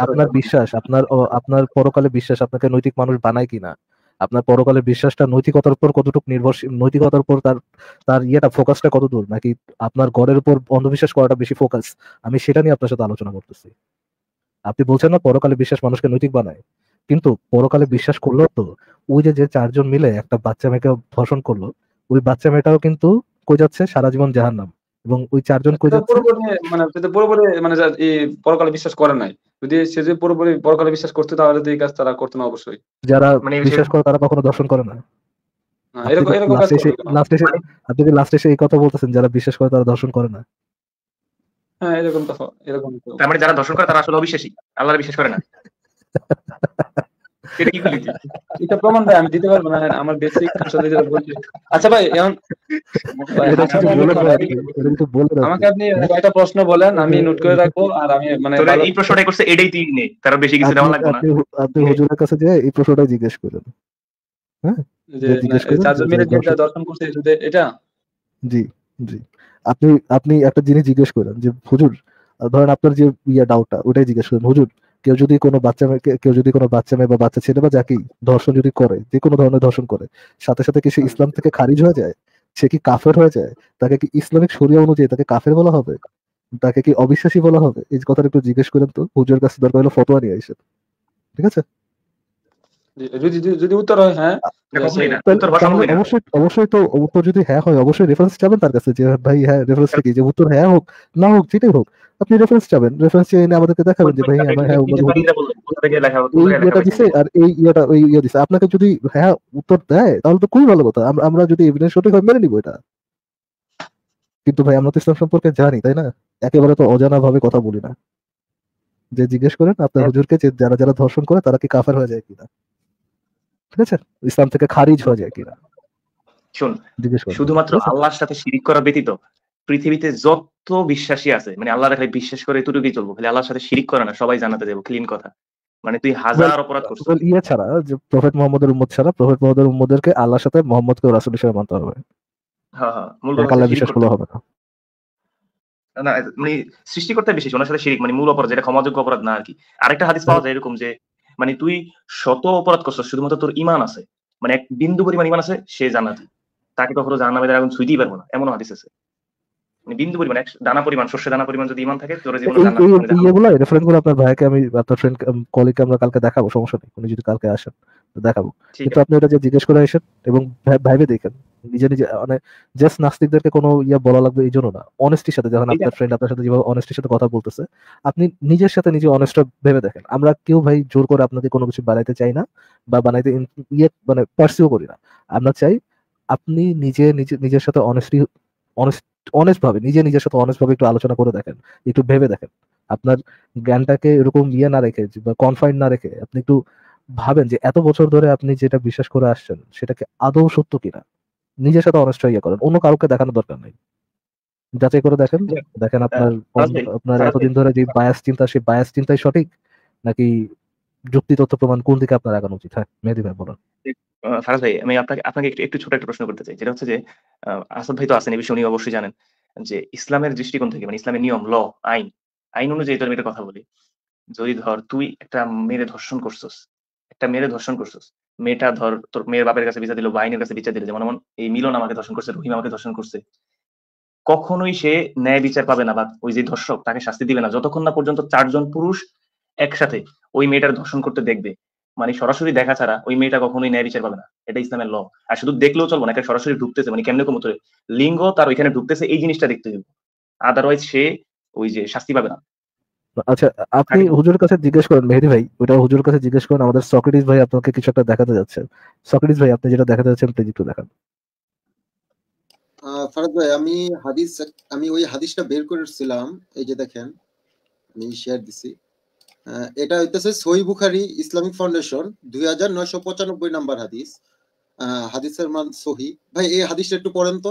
আপনার বিশ্বাস আপনার আপনার পরকালে বিশ্বাস আপনাকে নৈতিক মানুষ বানায় কিনা আপনার পরকালের বিশ্বাসটা নৈতিকতার উপর কতটুকু নির্ভরশীল নৈতিকতার উপর তার তার ইয়েটা ফোকাসটা কতদূর নাকি আপনার গড়ের উপর অন্ধবিশ্বাস করাটা বেশি ফোকাস আমি সেটা নিয়ে আপনার সাথে আলোচনা করতেছি আপনি বলছেন না পরকালে বিশ্বাস মানুষকে নৈতিক বানায় কিন্তু পরকালে বিশ্বাস করলো তো ওই যে যে চারজন মিলে একটা বাচ্চা মেয়েকে ধর্ষণ করলো ওই বাচ্চা মেয়েটাও কিন্তু কই যাচ্ছে সারা জীবন জাহার নাম এবং ওই চারজন কই যাচ্ছে মানে পুরোপুরি মানে, মানে পরকালে বিশ্বাস করে নাই যদি সে যে পুরোপুরি পরকালে বিশ্বাস করতে তাহলে এই কাজ তারা করতে না অবশ্যই যারা মানে বিশ্বাস করে তারা কখনো দর্শন করে না আপনি লাস্ট এসে এই কথা বলতেছেন যারা বিশ্বাস করে তারা দর্শন করে না হ্যাঁ এরকম কথা এরকম তার মানে যারা দর্শন করে তারা আসলে অবিশ্বাসী আল্লাহ বিশ্বাস করে না এটা প্রমাণ ভাই আমি দিতে পারবো না হ্যাঁ, আমার বেসিক আচ্ছা ভাই এখন আমাকে আপনি একটা প্রশ্ন বলেন আমি নোট করে রাখবো আর আমি মানে এই প্রশ্নটা করছে এটাই তুই নেই তার বেশি কিছু দেওয়া লাগবে না আপনি হুজুরের কাছে যে এই প্রশ্নটা জিজ্ঞেস করুন হ্যাঁ যে জিজ্ঞেস করুন চারজন মিলে যেটা দর্শন করছে এটা জি জি আপনি আপনি একটা জিনিস জিজ্ঞেস করেন যে হুজুর ধরেন আপনার যে ইয়া ডাউটটা ওটাই জিজ্ঞেস করেন হুজুর কেউ যদি কোনো বাচ্চা মেয়ে কেউ যদি কোনো বাচ্চা মেয়ে বা বাচ্চা ছেলে বা যাকেই ধর্ষণ যদি করে যে কোনো ধরনের ধর্ষণ করে সাথে সাথে কি সে হ্যাঁ। ইসলাম থেকে খারিজ হয়ে যায় সে কি কাফের হয়ে যায় তাকে কি ইসলামিক সরিয়া অনুযায়ী তাকে কাফের বলা হবে তাকে কি অবিশ্বাসী বলা হবে এই কথাটা একটু জিজ্ঞেস করেন তো হুজুর কাছে দরকার হলো ফতোয়া নিয়ে আসেন ঠিক আছে আপনাকে যদি হ্যাঁ উত্তর দেয় তাহলে তো খুবই ভালো কথা আমরা যদি মেনে নিবো এটা কিন্তু ভাই আমরা তো ইসলাম সম্পর্কে জানি তাই না একেবারে তো অজানা ভাবে কথা বলি না যে জিজ্ঞেস করেন আপনার হ্যাঁ। হুজুরকে যারা যারা ধর্ষণ করে তারা কি কাফার হয়ে যায় কিনা ঠিক আছে ইসলাম থেকে খারিজ হয়ে যায় কিনা শুন শুধুমাত্র আল্লাহর সাথে শিরিক করা ব্যতীত পৃথিবীতে যত বিশ্বাসী আছে মানে আল্লাহর খালি বিশ্বাস করে এতটুকুই চলবো খালি আল্লাহর সাথে শিরিক করে না সবাই জানাতে দেবো ক্লিন কথা মানে তুই হাজার অপরাধ করছিস ইয়ে ছাড়া যে প্রফেট মোহাম্মদের উম্মত ছাড়া প্রফেট মোহাম্মদের উম্মদেরকে আল্লাহর সাথে মোহাম্মদকে রাসূল হিসেবে মানতে হবে হ্যাঁ হ্যাঁ মূল আল্লাহ বিশ্বাস করলে হবে না না মানে সৃষ্টিকর্তা বিশেষ ওনার সাথে শিরিক মানে মূল অপরাধ যেটা ক্ষমাযোগ্য অপরাধ না আর কি আরেকটা হাদিস পাওয়া যায় এরকম যে মানে তুই শত অপরাধ করছিস শুধুমাত্র তোর ইমান আছে মানে এক বিন্দু পরিমাণ ইমান আছে সে জানাতে তাকে কখনো জাহান্নামে আগুন ছুঁইতেই পারবো না এমন হাদিস আছে মানে বিন্দু পরিমাণ এক দানা পরিমাণ শস্য দানা পরিমাণ যদি ইমান থাকে তোর জীবনে রেফারেন্স গুলো আপনার ভাইকে আমি আপনার ফ্রেন্ড কলিগকে আমরা কালকে দেখাবো সমস্যা নেই উনি যদি কালকে আসেন দেখাবো কিন্তু আপনি ওটা যে জিজ্ঞেস করে আসেন এবং ভাইবে দেখেন নিজে নিজে মানে জাস্ট নাস্তিকদেরকে কোনো ইয়া বলা লাগবে এই জন্য না অনেস্টির সাথে যখন আপনার ফ্রেন্ড আপনার সাথে যেভাবে অনেস্টির সাথে কথা বলতেছে আপনি নিজের সাথে নিজে অনেস্ট ভেবে দেখেন আমরা কেউ ভাই জোর করে আপনাকে কোনো কিছু বানাইতে চাই না বা বানাইতে ইয়ে মানে পার্সিও করি না আমরা চাই আপনি নিজে নিজে নিজের সাথে অনেস্টি অনেস্ট অনেস্ট ভাবে নিজে নিজের সাথে অনেস্ট ভাবে একটু আলোচনা করে দেখেন একটু ভেবে দেখেন আপনার জ্ঞানটাকে এরকম ইয়ে না রেখে বা কনফাইন না রেখে আপনি একটু ভাবেন যে এত বছর ধরে আপনি যেটা বিশ্বাস করে আসছেন সেটাকে আদৌ সত্য কিনা নিজের সাথে অনেস্ট হয়ে করেন অন্য কাউকে দেখানোর দরকার নেই যাচাই করে দেখেন হ্যাঁ। দেখেন হ্যাঁ, আপনার হ্যাঁ, আপনার এতদিন ধরে যে বায়াস চিন্তা সেই বায়াস চিন্তাই সঠিক নাকি যুক্তি তথ্য প্রমাণ কোন দিকে আপনার আগানো উচিত হ্যাঁ মেহেদি ভাই বলুন ফারাজ ভাই আমি আপনাকে আপনাকে একটু একটু ছোট একটা প্রশ্ন করতে চাই যেটা হচ্ছে যে আসাদ ভাই তো আছেন এই বিষয়ে উনি অবশ্যই জানেন যে ইসলামের দৃষ্টিকোণ থেকে মানে ইসলামের নিয়ম ল আইন আইন অনুযায়ী আমি কথা বলি যদি ধর তুই একটা মেরে ধর্ষণ করছস একটা মেরে ধর্ষণ করছস মেয়েটা ধর তোর মেয়ের বাপের কাছে বিচার দিলো বাইনের কাছে বিচার দিল যেমন এমন এই মিলন আমাকে ধর্ষণ করছে রহিম আমাকে ধর্ষণ করছে কখনোই সে ন্যায় বিচার পাবে না বা ওই যে ধর্ষক তাকে শাস্তি দিবে না যতক্ষণ না পর্যন্ত চারজন পুরুষ একসাথে ওই মেয়েটার ধর্ষণ করতে দেখবে মানে সরাসরি দেখা ছাড়া ওই মেয়েটা কখনোই ন্যায় বিচার পাবে না এটা ইসলামের ল আর শুধু দেখলেও চলবো না সরাসরি ঢুকতেছে মানে কেমন কমতো লিঙ্গ তার ওইখানে ঢুকতেছে এই জিনিসটা দেখতে হবে আদারওয়াইজ সে ওই যে শাস্তি পাবে না আচ্ছা আপনি হুজুর কাছে জিজ্ঞেস করেন মেহেদি ভাই ওটা হুজুর কাছে জিজ্ঞেস করেন আমাদের সক্রেটিস ভাই আপনাকে কিছু একটা দেখাতে যাচ্ছেন সক্রেটিস ভাই আপনি যেটা দেখাতে যাচ্ছেন প্লিজ একটু দেখান ফারাদ ভাই আমি হাদিস আমি ওই হাদিসটা বের করেছিলাম এই যে দেখেন আমি শেয়ার দিছি এটা হইতেছে সই বুখারি ইসলামিক ফাউন্ডেশন দুই হাজার নয়শো পঁচানব্বই নাম্বার হাদিস হাদিসের মান সহি ভাই এই হাদিসটা একটু পড়েন তো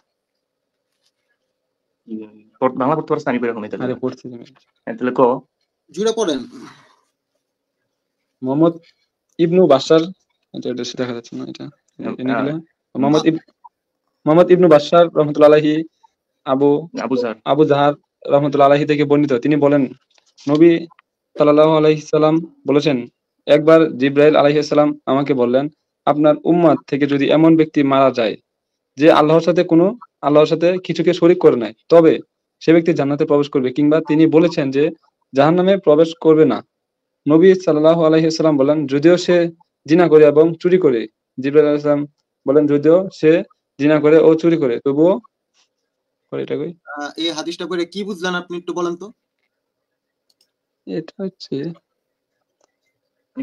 বাংলা পড়তে আমি পড়ছি হ্যাঁ, তাহলে জুড়ে পড়েন মোহাম্মদ ইবনু এটা এটা দেখা যাচ্ছে না এটা মোহাম্মদ মোহাম্মদ ইবনু আবু আবু জাহার আবু জাহার থেকে বর্ণিত তিনি বলেন নবী সাল্লাল্লাহু সাল্লাম বলেছেন একবার জিব্রাহিল আলাইহিস আমাকে বললেন আপনার উম্মাদ থেকে যদি এমন ব্যক্তি মারা যায় যে আল্লাহর সাথে কোনো আল্লাহর সাথে কিছুকে শরিক করে নেয় তবে সে ব্যক্তি জান্নাতে প্রবেশ করবে কিংবা তিনি বলেছেন যে জাহান নামে প্রবেশ করবে না নবী সাল্লাহ আলহিহাল্লাম বলেন যদিও সে জিনা করে এবং চুরি করে জিবুল আলাহিসাম বলেন যদিও সে জিনা করে ও চুরি করে তবুও এটা এই হাদিসটা করে কি বুঝলেন আপনি একটু বলেন তো এটা হচ্ছে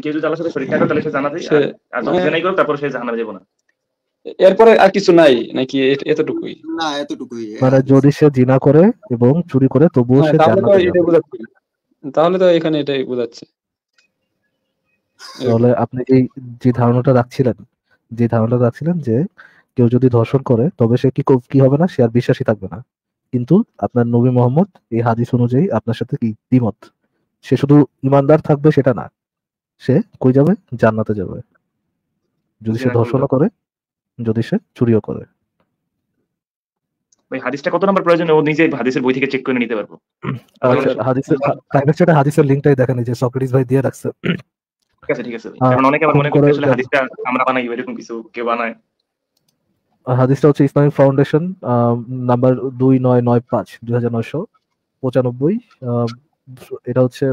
কেউ যদি আল্লাহর সাথে তাহলে সে জানাতে আর যদি নাই করো তারপর সে জাহান্নামে যাবে না এরপরে আর কিছু নাই নাকি এতটুকুই না এতটুকুই মানে যদি সে জিনা করে এবং চুরি করে তবুও হ্যাঁ, সে তাহলে তো এখানে এটাই বোঝাচ্ছে তাহলে আপনি এই যে ধারণাটা রাখছিলেন যে ধারণাটা রাখছিলেন যে কেউ যদি ধর্ষণ করে তবে সে কি কি হবে না সে আর বিশ্বাসী থাকবে না কিন্তু আপনার নবী মোহাম্মদ এই হাদিস অনুযায়ী আপনার সাথে কি দ্বিমত সে শুধু ইমানদার থাকবে সেটা না সে কই যাবে জান্নাতে যাবে যদি সে ধর্ষণ করে যদি সে চুরিও করে ওই হাদিসটা কত নম্বর প্রয়োজন ও নিজে হাদিসের বই থেকে চেক করে নিতে পারবো আচ্ছা, হাদিসের হাদিসের লিংকটাই দেখেন সক্রেটিস ভাই দিয়ে রাখছে ঠিক আছে ঠিক আছে কারণ অনেকে মনে আসলে হাদিসটা আমরা বানাই এরকম কিছু কে বানায় হাদিসটা হচ্ছে ইসলামিক ফাউন্ডেশন নাম্বার দুই নয় নয় পাঁচ দুই হাজার নয়শো পঁচানব্বই এটা হচ্ছে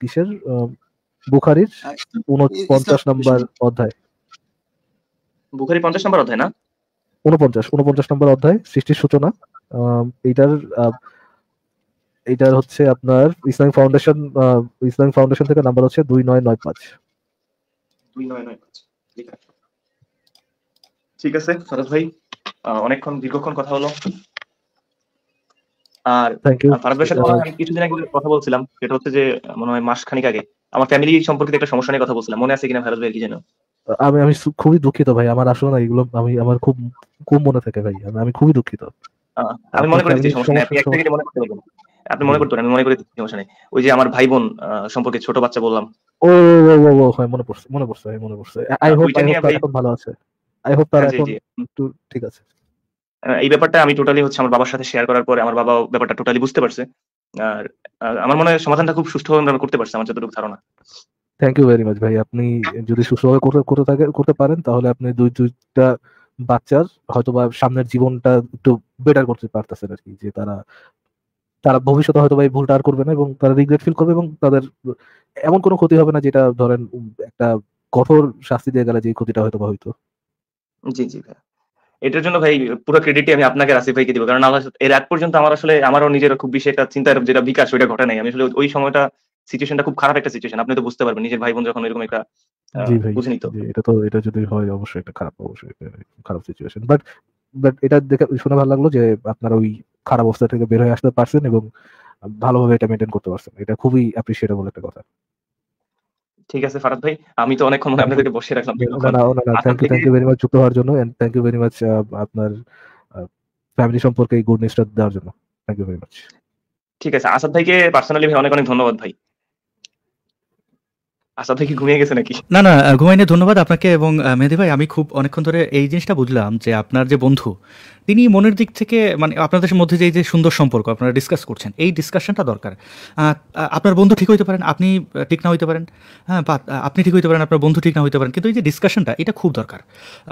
কিসের বুখারির আচ্ছা, উনপঞ্চাশ নম্বর অধ্যায় বুখারী পঞ্চাশ নম্বর অধ্যায় না উনপঞ্চাশ উনপঞ্চাশ নম্বর অধ্যায় সৃষ্টির সূচনা এইটার এইটার হচ্ছে আপনার ইসলামিক ফাউন্ডেশন ইসলামিক ফাউন্ডেশন থেকে নাম্বার হচ্ছে দুই নয় নয় পাঁচ ঠিক আছে ফরাজ ভাই অনেকক্ষণ দীর্ঘক্ষণ কথা হলো আর ফারাজ ভাইয়ের সাথে আমি কিছুদিন আগে কথা বলছিলাম সেটা হচ্ছে যে মনে হয় মাস খানিক আগে আমার ফ্যামিলি সম্পর্কিত একটা সমস্যা নিয়ে কথা বলছিলাম মনে আছে কিনা ফারাজ ভাই কি জানো আমি আমি খুবই দুঃখিত ভাই আমার আসলে না এগুলো আমি আমার খুব খুব মনে থাকে ভাই আমি খুবই দুঃখিত আমি মনে করে আপনি মনে করতে আমি মনে করে সমস্যা নেই ওই যে আমার ভাই বোন সম্পর্কে ছোট বাচ্চা বললাম ও ও ও ও হয় মনে পড়ছে মনে পড়ছে ভাই মনে পড়ছে আই হোপ আই হোপ এখন ভালো আছে আই হোপ তার এখন একটু ঠিক আছে এই ব্যাপারটা আমি টোটালি হচ্ছে আমার বাবার সাথে শেয়ার করার পরে আমার বাবা ব্যাপারটা টোটালি বুঝতে পারছে আর আমার মনে হয় সমাধানটা খুব সুষ্ঠুভাবে করতে পারছে আমার যতটুকু ধারণা থ্যাংক ইউ ভেরি মাচ ভাই আপনি যদি সুস্থভাবে করতে করতে থাকে করতে পারেন তাহলে আপনি দুই দুইটা বাচ্চার হয়তো বা সামনের জীবনটা একটু বেটার করতে পারতেছেন আর কি যে তারা তারা ভবিষ্যতে হয়তো বা ভুলটা আর করবে না এবং তারা রিগ্রেট ফিল করবে এবং তাদের এমন কোনো ক্ষতি হবে না যেটা ধরেন একটা কঠোর শাস্তি দিয়ে গেলে যে ক্ষতিটা হয়তো বা হইতো জি জি ভাই এটার জন্য ভাই পুরো ক্রেডিটই আমি আপনাকে রাসিফ ভাইকে দিব কারণ আমার এর আগ পর্যন্ত আমার আসলে আমারও নিজের খুব বিশেষ একটা চিন্তার যেটা বিকাশ ওইটা ঘটে নাই আমি আসলে ওই সময়টা সিচুয়েশনটা খুব খারাপ একটা সিচুয়েশন আপনি তো বুঝতে পারবেন নিজের ভাই বোন যখন এরকম একটা বুঝে নিত এটা তো এটা যদি হয় অবশ্যই একটা খারাপ অবশ্যই খারাপ সিচুয়েশন বাট বাট এটা দেখে শুনে ভালো লাগলো যে আপনারা ওই খারাপ অবস্থা থেকে বের হয়ে আসতে পারছেন এবং ভালোভাবে এটা মেনটেন করতে পারছেন এটা খুবই অ্যাপ্রিশিয়েটেবল একটা কথা ঠিক আছে ফারাদ ভাই আমি তো অনেকক্ষণ আপনাদেরকে বসে রাখলাম thank you thank you very much যুক্ত হওয়ার জন্য and thank you very much আপনার ফ্যামিলি সম্পর্কে এই গুড নিউজটা দেওয়ার জন্য থ্যাংক ইউ ভেরি মাচ ঠিক আছে আসাদ ভাইকে পার্সোনালি ভাই অনেক অনেক ধন্যবাদ ভাই আচ্ছা থেকে ঘুমিয়ে গেছে নাকি না না ঘুমাইনি ধন্যবাদ আপনাকে এবং মেহেদি ভাই আমি খুব অনেকক্ষণ ধরে এই জিনিসটা বুঝলাম যে আপনার যে বন্ধু তিনি মনের দিক থেকে মানে আপনাদের মধ্যে যে যে সুন্দর সম্পর্ক আপনারা ডিসকাস করছেন এই ডিসকাশনটা দরকার আপনার বন্ধু ঠিক হইতে পারেন আপনি ঠিক না হইতে পারেন হ্যাঁ আপনি ঠিক হইতে পারেন আপনার বন্ধু ঠিক না হইতে পারেন কিন্তু এই যে ডিসকাশনটা এটা খুব দরকার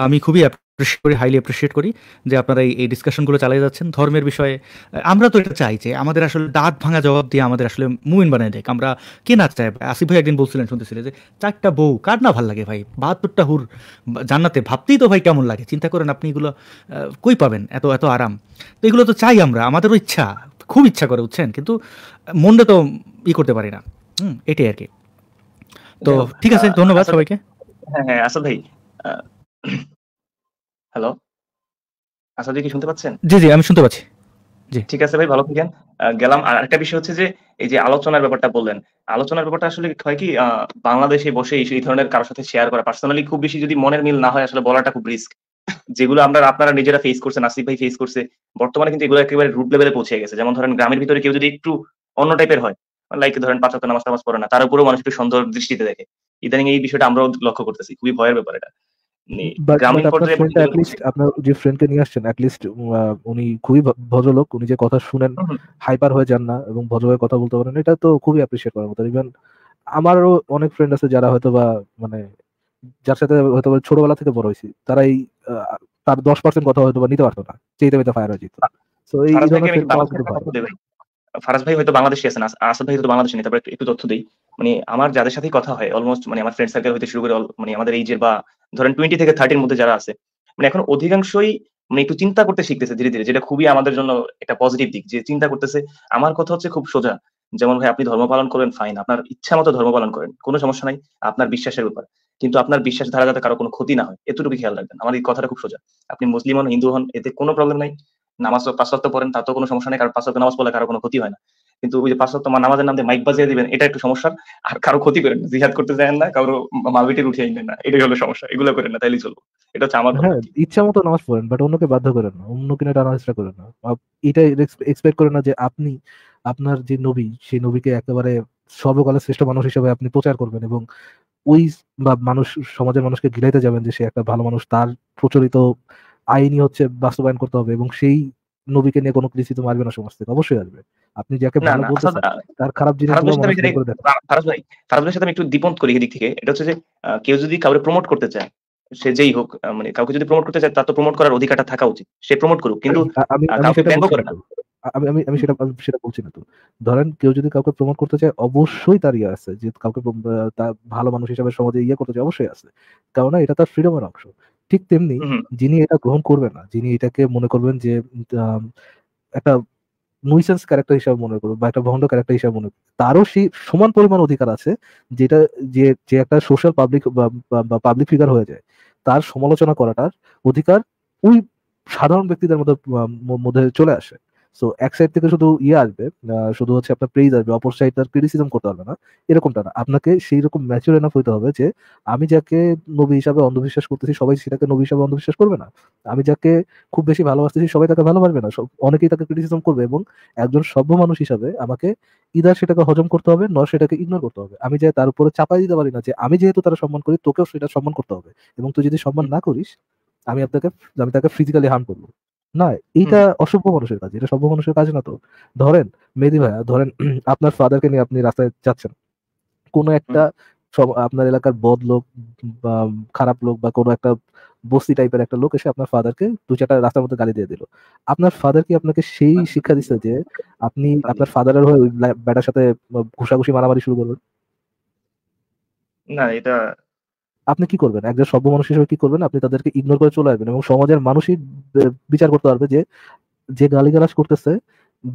আমি খুবই অ্যাপ্রিসিয়েট করি হাইলি অ্যাপ্রিসিয়েট করি যে আপনারা এই ডিসকাশনগুলো চালিয়ে যাচ্ছেন ধর্মের বিষয়ে আমরা তো এটা চাই যে আমাদের আসলে দাঁত ভাঙা জবাব দিয়ে আমাদের আসলে মুমিন বানিয়ে দেখ আমরা কে না চাই আসিফ ভাই একদিন বলছিলেন শুনতেছিলেন যে চারটা বউ কার না ভাল লাগে ভাই বাহাত্তরটা হুর জান্নাতে ভাবতেই তো ভাই কেমন লাগে চিন্তা করেন আপনি এগুলো কই পাবেন এত এত আরাম তো এগুলো তো চাই আমরা আমাদেরও ইচ্ছা খুব ইচ্ছা করে উঠছেন কিন্তু মনটা তো ই করতে পারি না হুম এটাই আর কি তো ঠিক আছে ধন্যবাদ সবাইকে হ্যাঁ হ্যাঁ আসাদ ভাই হ্যালো আসাদ কি শুনতে পাচ্ছেন জি জি আমি শুনতে পাচ্ছি জি ঠিক আছে ভাই ভালো থাকেন গেলাম আর একটা বিষয় হচ্ছে যে এই যে আলোচনার ব্যাপারটা বললেন আলোচনার ব্যাপারটা আসলে হয় কি বাংলাদেশে বসে এই ধরনের কারোর সাথে শেয়ার করা পার্সোনালি খুব বেশি যদি মনের মিল না হয় আসলে বলাটা খুব রিস্ক যেগুলো আমরা আপনারা নিজেরা ফেস করছেন আসিফ ভাই ফেস করছে বর্তমানে কিন্তু এগুলো একেবারে রুট লেভেলে পৌঁছে গেছে যেমন ধরেন গ্রামের ভিতরে কেউ যদি একটু অন্য টাইপের হয় লাইক ধরেন পাঁচ নামাজ টামাজ পড়ে না তার উপরেও মানুষ একটু সুন্দর দৃষ্টিতে দেখে ইদানিং এই বিষয়টা আমরাও লক্ষ্য করতেছি খুবই ভয়ের ব্যাপার এটা মানে উনি খুবই ভদ্রলোক উনি যে কথা শুনেন হাইপার হয়ে যান না এবং কথা বলতে পারেন এটা তো খুবই ইভেন আমারও অনেক ফ্রেন্ড আছে যারা হয়তো বা মানে যার সাথে হয়তো ছোটবেলা থেকে বড় হয়েছি তারাই তার দশ পার্সেন্ট কথা হয়তো বা নিতে পারতো না চেয়ে ফায়ার হয়ে তো এই ধরনের ফারাজ ভাই হয়তো বাংলাদেশে আছেন আসাদ ভাই হয়তো বাংলাদেশে নেই তারপরে একটু তথ্য দিই মানে আমার যাদের সাথে কথা হয় অলমোস্ট মানে আমার ফ্রেন্ড সার্কেল হতে শুরু করে মানে আমাদের এইজের বা ধরেন টোয়েন্টি থেকে থার্টির মধ্যে যারা আছে মানে এখন অধিকাংশই মানে একটু চিন্তা করতে শিখতেছে ধীরে ধীরে যেটা খুবই আমাদের জন্য একটা পজিটিভ দিক যে চিন্তা করতেছে আমার কথা হচ্ছে খুব সোজা যেমন ভাই আপনি ধর্ম পালন করেন ফাইন আপনার ইচ্ছা মতো ধর্ম পালন করেন কোনো সমস্যা নাই আপনার বিশ্বাসের উপর কিন্তু আপনার বিশ্বাস ধারা যাতে কারো কোনো ক্ষতি না হয় এতটুকু খেয়াল রাখবেন আমার এই কথাটা খুব সোজা আপনি মুসলিম হন হিন্দু হন এতে কোনো প্রবলেম নাই নামাজ পাঁচত্ব পড়েন তাতেও কোনো সমস্যা নেই কারণ পাঁচত্ব নামাজ পড়লে কারো কোনো ক্ষতি হয় না কিন্তু ওই যে পাঁচত্ব নামাজের নামে মাইক বাজিয়ে দিবেন এটা একটু সমস্যা আর কারো ক্ষতি করেন না জিহাদ করতে চান না কারো মালবিটির উঠে আইনেন না এটাই হলো সমস্যা এগুলো করেন না তাইলে চলবো এটা হচ্ছে আমার হ্যাঁ ইচ্ছা মতো নামাজ পড়েন বাট অন্যকে বাধ্য করেন না অন্যকে না টানা চেষ্টা করেন না এটা এক্সপেক্ট করেন না যে আপনি আপনার যে নবী সেই নবীকে একেবারে সর্বকালের শ্রেষ্ঠ মানুষ হিসেবে আপনি প্রচার করবেন এবং ওই বা মানুষ সমাজের মানুষকে গিলাইতে যাবেন যে সে একটা ভালো মানুষ তার প্রচলিত আইনই হচ্ছে বাস্তবায়ন করতে হবে এবং সেই নবীকে নিয়ে কোনো কৃষি তোমার না সমাজ থেকে অবশ্যই আসবে আপনি যাকে ভালো বলছেন তার খারাপ জিনিস ভাই আমি একটু দ্বিপন্ত করি এদিক থেকে এটা হচ্ছে যে কেউ যদি কাউকে প্রমোট করতে চায় সে যেই হোক মানে কাউকে যদি প্রমোট করতে চায় তার তো প্রমোট করার অধিকারটা থাকা উচিত সে প্রমোট করুক কিন্তু আমি আমি আমি সেটা সেটা বলছি না তো ধরেন কেউ যদি কাউকে প্রমোট করতে চায় অবশ্যই তার ইয়ে আছে যে কাউকে ভালো মানুষ হিসাবে সমাজে ইয়ে করতে চায় অবশ্যই আছে কারণ এটা তার ফ্রিডমের অংশ ঠিক তেমনি যিনি এটা গ্রহণ করবেন না যিনি এটাকে মনে করবেন যে একটা নুইসেন্স ক্যারেক্টার হিসাবে মনে করবে বা একটা ভণ্ড ক্যারেক্টার হিসাবে মনে করবে তারও সেই সমান পরিমাণ অধিকার আছে যেটা যে যে একটা সোশ্যাল পাবলিক বা পাবলিক ফিগার হয়ে যায় তার সমালোচনা করাটার অধিকার ওই সাধারণ ব্যক্তিদের মধ্যে মধ্যে চলে আসে সো এক সাইড থেকে শুধু ইয়ে আসবে শুধু হচ্ছে আপনার প্রেজ আসবে অপর সাইড তার ক্রিটিসিজম করতে পারবে না এরকমটা না আপনাকে সেই রকম ম্যাচিউর এনাফ হইতে হবে যে আমি যাকে নবী হিসাবে অন্ধবিশ্বাস করতেছি সবাই সেটাকে নবী হিসাবে অন্ধবিশ্বাস করবে না আমি যাকে খুব বেশি ভালোবাসতেছি সবাই তাকে ভালোবাসবে না অনেকেই তাকে ক্রিটিসিজম করবে এবং একজন সভ্য মানুষ হিসাবে আমাকে ইদার সেটাকে হজম করতে হবে নয় সেটাকে ইগনোর করতে হবে আমি যাই তার উপরে চাপাই দিতে পারি না যে আমি যেহেতু তারা সম্মান করি তোকেও সেটা সম্মান করতে হবে এবং তুই যদি সম্মান না করিস আমি আপনাকে আমি তাকে ফিজিক্যালি হার্ম করবো না এটা অসভ্য মানুষের কাজ এটা সভ্য মানুষের কাজ না তো ধরেন মেদি ভাইয়া হ্যাঁ। ধরেন আপনার ফাদারকে নিয়ে আপনি রাস্তায় যাচ্ছেন কোনো একটা আপনার এলাকার বদ লোক বা খারাপ লোক বা কোনো একটা বস্তি টাইপের একটা লোক এসে আপনার ফাদারকে দু চারটা রাস্তার মধ্যে গালি দিয়ে দিল আপনার ফাদার কি আপনাকে সেই হ্যাঁ। শিক্ষা দিচ্ছে যে আপনি আপনার ফাদারের হয়ে ওই বেটার সাথে ঘুষাঘুষি মারামারি শুরু করবেন না এটা আপনি কি করবেন একজন সভ্য মানুষ হিসেবে কি করবেন আপনি তাদেরকে ইগনোর করে চলে আসবেন এবং সমাজের মানুষই বিচার করতে পারবে যে যে গালিগালাজ করতেছে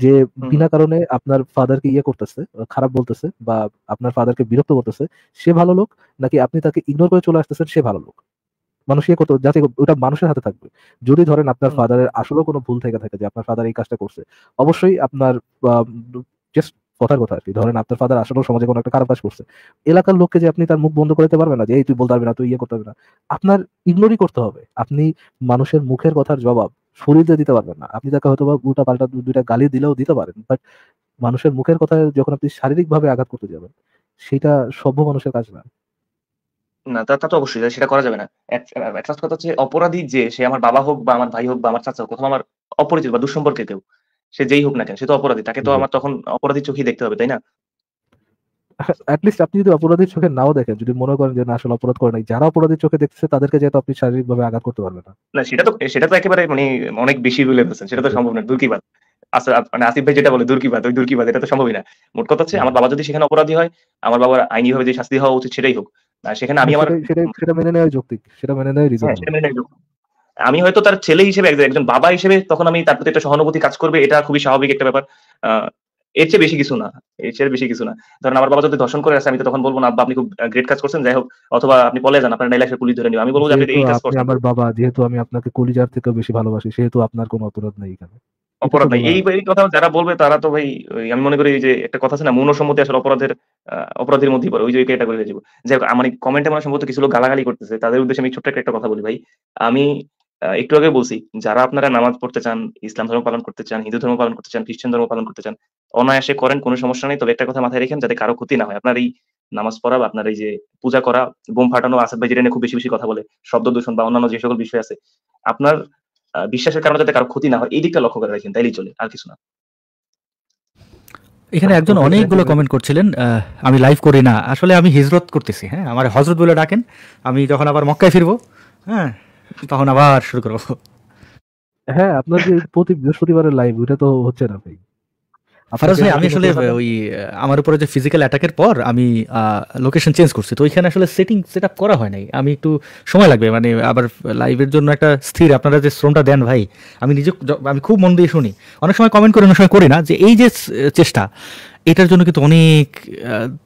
যে বিনা কারণে আপনার ফাদারকে ইয়ে করতেছে খারাপ বলতেছে বা আপনার ফাদারকে বিরক্ত করতেছে সে ভালো লোক নাকি আপনি তাকে ইগনোর করে চলে আসতেছেন সে ভালো লোক মানুষ ইয়ে করতে যাতে ওটা মানুষের হাতে থাকবে যদি ধরেন আপনার ফাদারের আসলেও কোনো ভুল থেকে থাকে যে আপনার ফাদার এই কাজটা করছে অবশ্যই আপনার জাস্ট কথার কথা আর কি ধরেন আপনার ফাদার আসলেও সমাজে কোনো একটা খারাপ কাজ করছে এলাকার লোককে যে আপনি তার মুখ বন্ধ করতে পারবেন না যে এই তুই বলতে পারবে না তুই ইয়ে করতে পারবে না আপনার ইগনোরই করতে হবে আপনি মানুষের মুখের কথার জবাব শরীরে দিতে পারবেন না আপনি তাকে হয়তো বা উল্টা পাল্টা দুইটা গালি দিলেও দিতে পারেন বাট মানুষের মুখের কথা যখন আপনি শারীরিকভাবে আঘাত করতে যাবেন সেটা সভ্য মানুষের কাজ না না তা তো অবশ্যই সেটা করা যাবে না কথা হচ্ছে অপরাধী যে সে আমার বাবা হোক বা আমার ভাই হোক বা আমার চাচা হোক অথবা আমার অপরিচিত বা দুঃসম্পর্কে কেউ সে যেই হোক না কেন সে তো অপরাধী তাকে তো আমার তখন অপরাধী চোখেই দেখতে হবে তাই না আপনি যদি অপরাধীর চোখে নাও দেখেন যদি মনে করেন যে না আসলে অপরাধ করে নাই যারা অপরাধীর চোখে দেখতেছে তাদেরকে যেহেতু আপনি আঘাত করতে পারবেন না সেটা তো সেটা তো একেবারে মানে অনেক বেশি বলে ফেলছেন সেটা তো সম্ভব না দুর্কিবাদ আচ্ছা, মানে আসিফ ভাই যেটা বলে দুর্কিবাদ ওই দুর্কিবাদ এটা তো সম্ভবই না মোট কথা হচ্ছে আমার বাবা যদি সেখানে অপরাধী হয় আমার বাবার আইনি ভাবে যে শাস্তি হওয়া উচিত সেটাই হোক সেখানে আমি আমার সেটা মেনে নেওয়া যৌক্তিক সেটা মেনে নেওয়া রিজন হ্যাঁ, সেটা মেনে নেওয়া আমি হয়তো তার ছেলে হিসেবে একজন বাবা হিসেবে তখন আমি তার প্রতি একটা সহানুভূতি কাজ করবে এটা খুবই স্বাভাবিক একটা ব্যাপার এর চেয়ে বেশি কিছু না এর চেয়ে বেশি কিছু না ধরেন আমার বাবা যদি ধর্ষণ করে আসে আমি তো তখন বলবো না আপনি খুব গ্রেট কাজ করছেন যাই হোক অথবা আপনি পলে যান আপনার নাইলে কুলি ধরে নিবে আমি বলবো যে আপনি এই কাজ করছেন আমার বাবা যেহেতু আমি আপনাকে কুলি যার থেকে বেশি ভালোবাসি সেহেতু আপনার কোনো অপরাধ নাই এখানে অপরাধ নাই এই এই কথা যারা বলবে তারা তো ভাই আমি মনে করি যে একটা কথা আছে না মনসম্মতি আসলে অপরাধের অপরাধের মধ্যেই পড়ে ওই যে এটা হয়ে যাবো যাই হোক আমার কমেন্টে আমার সম্ভবত কিছু লোক গালাগালি করতেছে তাদের উদ্দেশ্যে আমি ছোট্ট একটা কথা বলি ভাই আমি একটু আগে বলছি যারা আপনারা নামাজ পড়তে চান ইসলাম ধর্ম পালন করতে চান হিন্দু ধর্ম পালন করতে চান খ্রিস্টান ধর্ম পালন করতে চান অনায়াসে করেন কোনো সমস্যা নেই তবে একটা কথা মাথায় রেখেন যাতে কারো ক্ষতি না হয় আপনার এই নামাজ পড়া বা আপনার এই যে পূজা করা বোম ফাটানো আসাদ ভাই খুব বেশি বেশি কথা বলে শব্দ দূষণ বা অন্যান্য যে সকল বিষয় আছে আপনার বিশ্বাসের কারণে যাতে কারো ক্ষতি না হয় এই দিকটা লক্ষ্য করে রাখেন তাইলেই চলে আর কিছু না এখানে আচ্ছা, একজন অনেকগুলো কমেন্ট করছিলেন আমি লাইভ করি না আসলে আমি হিজরত করতেছি হ্যাঁ আমার হজরত বলে ডাকেন আমি যখন আবার মক্কায় ফিরবো হ্যাঁ তখন আবার শুরু করবো হ্যাঁ আপনার যে প্রতি বৃহস্পতিবারের লাইভ ওটা তো হচ্ছে না ভাই ফারাজ ভাই আমি আসলে ওই আমার উপরে যে ফিজিক্যাল অ্যাটাকের পর আমি লোকেশন চেঞ্জ করছি তো ওইখানে আসলে সেটিং সেট আপ করা হয় নাই আমি একটু সময় লাগবে মানে আবার লাইভের জন্য একটা স্থির আপনারা যে শ্রমটা দেন ভাই আমি নিজে আমি খুব মন দিয়ে শুনি অনেক সময় কমেন্ট করি অনেক সময় করি না যে এই যে চেষ্টা এটার জন্য কিন্তু অনেক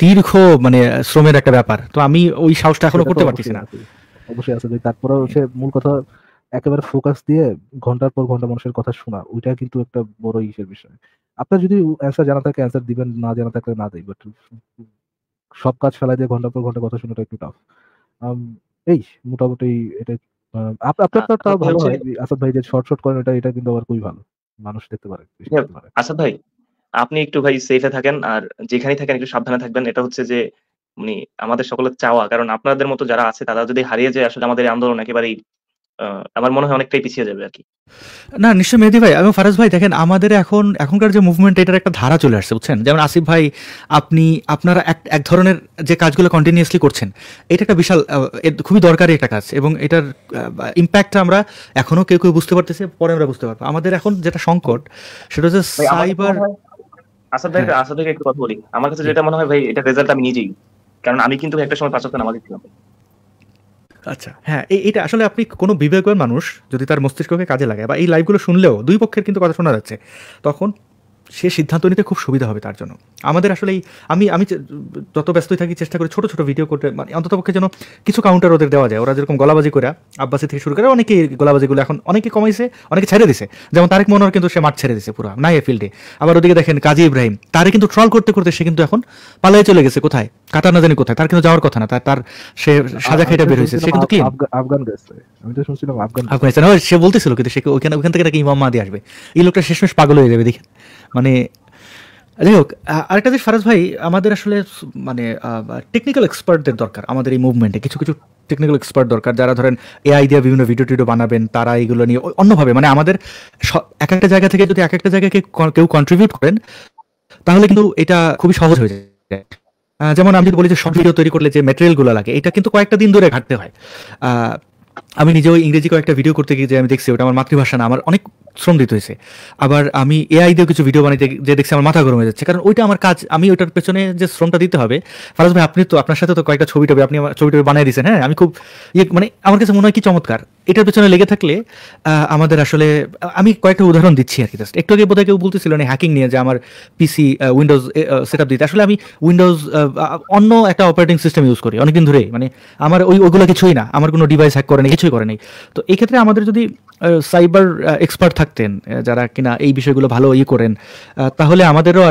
দীর্ঘ মানে শ্রমের একটা ব্যাপার তো আমি ওই সাহসটা এখনো করতে পারতেছি না অবশ্যই আছে তারপরে হচ্ছে মূল কথা একেবারে ফোকাস দিয়ে ঘন্টার পর ঘন্টা মানুষের কথা শোনা ওইটা কিন্তু একটা বড় ইসের বিষয় আপনার যদি অ্যান্সার জানা থাকে অ্যান্সার দিবেন না জানা থাকলে না দেই বাট সব কাজ ফেলাই দিয়ে ঘন্টার পর ঘন্টা কথা শোনাটা একটু টাফ এই মোটামুটি এটা আপনার আপনারটা আচ্ছা, ভালো হয় আসাদ ভাই যে শর্ট শর্ট করেন এটা এটা কিন্তু আবার খুবই ভালো মানুষ দেখতে পারে হ্যাঁ, আসাদ ভাই আপনি একটু ভাই সেফে থাকেন আর যেখানেই থাকেন একটু সাবধানে থাকবেন এটা হচ্ছে যে মানে আমাদের সকলের চাওয়া কারণ আপনাদের মতো যারা আছে তারা যদি হারিয়ে যায় আসলে আমাদের আন্দোলন একেবারেই আমার মনে হয় অনেকটাই পিছিয়ে যাবে আর কি না নিশ্চয় মেহেদি ভাই এবং ফারাজ ভাই দেখেন আমাদের এখন এখনকার যে মুভমেন্ট এটার একটা ধারা চলে আসছে বুঝছেন যেমন আসিফ ভাই আপনি আপনারা এক এক ধরনের যে কাজগুলো কন্টিনিউসলি করছেন এটা একটা বিশাল খুবই দরকারি একটা কাজ এবং এটার ইম্প্যাক্টটা আমরা এখনো কেউ কেউ বুঝতে পারতেছি পরে আমরা বুঝতে পারবো আমাদের এখন যেটা সংকট সেটা হচ্ছে সাইবার আসাদ ভাই আসাদ ভাই একটু কথা বলি আমার কাছে যেটা মনে হয় ভাই এটা রেজাল্ট আমি নিজেই কারণ আমি কিন্তু একটা সময় পাঁচ সপ্তাহ নামাজে ছিলাম আচ্ছা হ্যাঁ এটা আসলে আপনি কোনো বিবেকের মানুষ যদি তার মস্তিষ্ককে কাজে লাগায় বা এই লাইভগুলো শুনলেও দুই পক্ষের কিন্তু কথা শোনা যাচ্ছে তখন সে সিদ্ধান্ত নিতে খুব সুবিধা হবে তার জন্য আমাদের আসলে এই আমি আমি যত ব্যস্তই থাকি চেষ্টা করি ছোটো ছোটো ভিডিও করতে মানে অন্ততপক্ষে যেন কিছু কাউন্টার ওদের দেওয়া যায় ওরা যেরকম গলাবাজি করে আব্বাসি থেকে শুরু করে অনেকে গলাবাজিগুলো এখন অনেকে কমাইছে অনেকে ছেড়ে দিছে যেমন তারেক মনোয়ার কিন্তু সে মাঠ ছেড়ে দিছে পুরো নাই এ ফিল্ডে আবার ওদিকে দেখেন কাজী ইব্রাহিম তারে কিন্তু ট্রল করতে করতে সে কিন্তু এখন পালাই চলে গেছে কোথায় কাতার না জানি কোথায় তার কিন্তু যাওয়ার কথা না তার তার সে সাজা খাইটা বের হয়েছে সে কিন্তু কি আফগান আমি তো শুনছিলাম আফগান আফগানিস্তান সে বলতেছিল কিন্তু সে ওখানে ওখান থেকে নাকি ইমাম মাদি আসবে এই লোকটা শেষমেশ পাগল হয়ে যাবে দেখেন মানে যাই হোক আরেকটা জিনিস ফারাজ ভাই আমাদের আসলে মানে টেকনিক্যাল এক্সপার্টদের দরকার আমাদের এই মুভমেন্টে কিছু কিছু টেকনিক্যাল এক্সপার্ট দরকার যারা ধরেন এআই দিয়ে বিভিন্ন ভিডিও টিডিও বানাবেন তারা এগুলো নিয়ে অন্যভাবে মানে আমাদের এক একটা জায়গা থেকে যদি এক একটা জায়গাকে কেউ কন্ট্রিবিউট করেন তাহলে কিন্তু এটা খুবই সহজ হয়ে যায় যেমন আমি যদি বলি যে শর্ট ভিডিও তৈরি করলে যে মেটেরিয়ালগুলো লাগে এটা কিন্তু কয়েকটা দিন ধরে ঘাটতে হয় আমি নিজেও ইংরেজি কয়েকটা ভিডিও করতে গিয়ে যে আমি দেখছি ওটা আমার মাতৃভাষা না আমার অনেক শ্রম দিতে হয়েছে আবার আমি এআই দিয়েও কিছু ভিডিও বানাই যে দেখছি আমার মাথা গরম হয়ে যাচ্ছে কারণ ওইটা আমার কাজ আমি ওইটার পেছনে যে শ্রমটা দিতে হবে ফারাজ ভাই আপনি তো আপনার সাথে তো কয়েকটা ছবি টবি আপনি ছবি টবি বানিয়ে দিয়েছেন হ্যাঁ আমি খুব ইয়ে মানে আমার কাছে মনে হয় কি চমৎকার এটার পেছনে লেগে থাকলে আমাদের আসলে আমি কয়েকটা উদাহরণ দিচ্ছি আর কি জাস্ট একটু আগে বোধহয় কেউ বলতেছিল না হ্যাকিং নিয়ে যে আমার পিসি উইন্ডোজ সেট আপ দিতে আসলে আমি উইন্ডোজ অন্য একটা অপারেটিং সিস্টেম ইউজ করি অনেকদিন ধরেই মানে আমার ওই ওইগুলো কিছুই না আমার কোনো ডিভাইস হ্যাক করেনি মানে কিছুই করে নাই তো এই ক্ষেত্রে আমাদের যদি সাইবার এক্সপার্ট থাকতেন যারা কিনা এই বিষয়গুলো ভালো ইয়ে করেন তাহলে আমাদেরও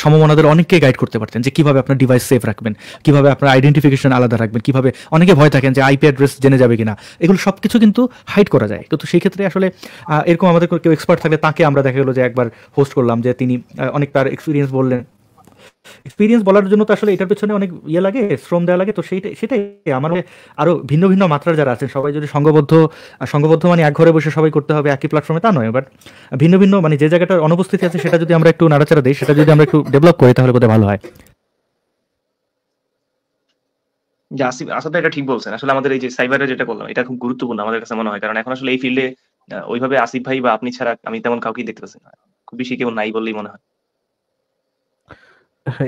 সমমনাদের অনেককে গাইড করতে পারতেন যে কিভাবে আপনার ডিভাইস সেফ রাখবেন কিভাবে আপনার আইডেন্টিফিকেশন আলাদা রাখবেন কিভাবে অনেকে ভয় থাকেন যে আইপি অ্যাড্রেস জেনে যাবে কিনা এগুলো সব কিছু কিন্তু হাইড করা যায় কিন্তু সেই ক্ষেত্রে আসলে এরকম আমাদের কেউ এক্সপার্ট থাকলে তাকে আমরা দেখা গেলো যে একবার হোস্ট করলাম যে তিনি অনেক তার এক্সপিরিয়েন্স বললেন এক্সপিরিয়েন্স বলার জন্য তো আসলে এটার পেছনে অনেক ইয়ে লাগে শ্রম দেওয়া লাগে তো সেইটাই সেটাই আমার আরো ভিন্ন ভিন্ন মাত্রার যারা আছেন সবাই যদি সংঘবদ্ধ সংঘবদ্ধ মানে এক ঘরে বসে সবাই করতে হবে একই প্ল্যাটফর্মে তা নয় বাট ভিন্ন ভিন্ন মানে যে জায়গাটার অনুপস্থিতি আছে সেটা যদি আমরা একটু নাড়াচাড়া দিই সেটা যদি আমরা একটু ডেভেলপ করি তাহলে বোধহয় ভালো হয় আসিফ আসলে এটা ঠিক বলছেন আসলে আমাদের এই যে সাইবারে যেটা করলাম এটা খুব গুরুত্বপূর্ণ আমাদের কাছে মনে হয় কারণ এখন আসলে এই ফিল্ডে ওইভাবে আসিফ ভাই বা আপনি ছাড়া আমি তেমন কাউকেই দেখতে পাচ্ছি না খুব বেশি কেউ নাই বললেই মনে হয়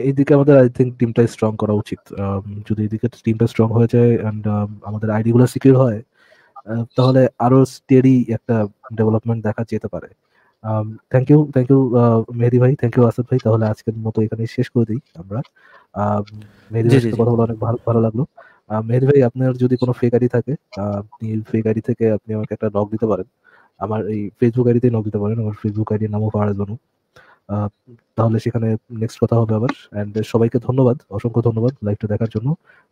এইদিকে আমাদের আই থিঙ্ক টিমটা স্ট্রং করা উচিত যদি এদিকে টিমটা স্ট্রং হয়ে যায় অ্যান্ড আমাদের আইডিগুলো সিকিউর হয় তাহলে আরো স্টেডি একটা ডেভেলপমেন্ট দেখা যেতে পারে thank you thank you Mehedi ভাই থ্যাংক ইউ আসাদ ভাই তাহলে আজকের মতো এখানে শেষ করে দিই আমরা মেহেদি ভাই কথা বলে অনেক ভালো ভালো লাগলো মেহেদি ভাই আপনার যদি কোনো ফেক আইডি থাকে আপনি ফেক আইডি থেকে আপনি আমাকে একটা নক দিতে পারেন আমার এই ফেসবুক আইডিতে নক দিতে পারেন আমার ফেসবুক আইডির নামও পাহাড় বানু তাহলে সেখানে নেক্সট কথা হবে আবার অ্যান্ড সবাইকে ধন্যবাদ অসংখ্য ধন্যবাদ লাইভটা দেখার জন্য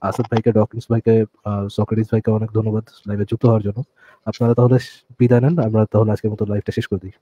আসাদ ভাইকে ডকিংস ভাইকে সক্রেটিস ভাইকে অনেক ধন্যবাদ লাইভে যুক্ত হওয়ার জন্য আপনারা তাহলে বিদায় নেন আমরা তাহলে আজকের মতো লাইভটা শেষ করে দিই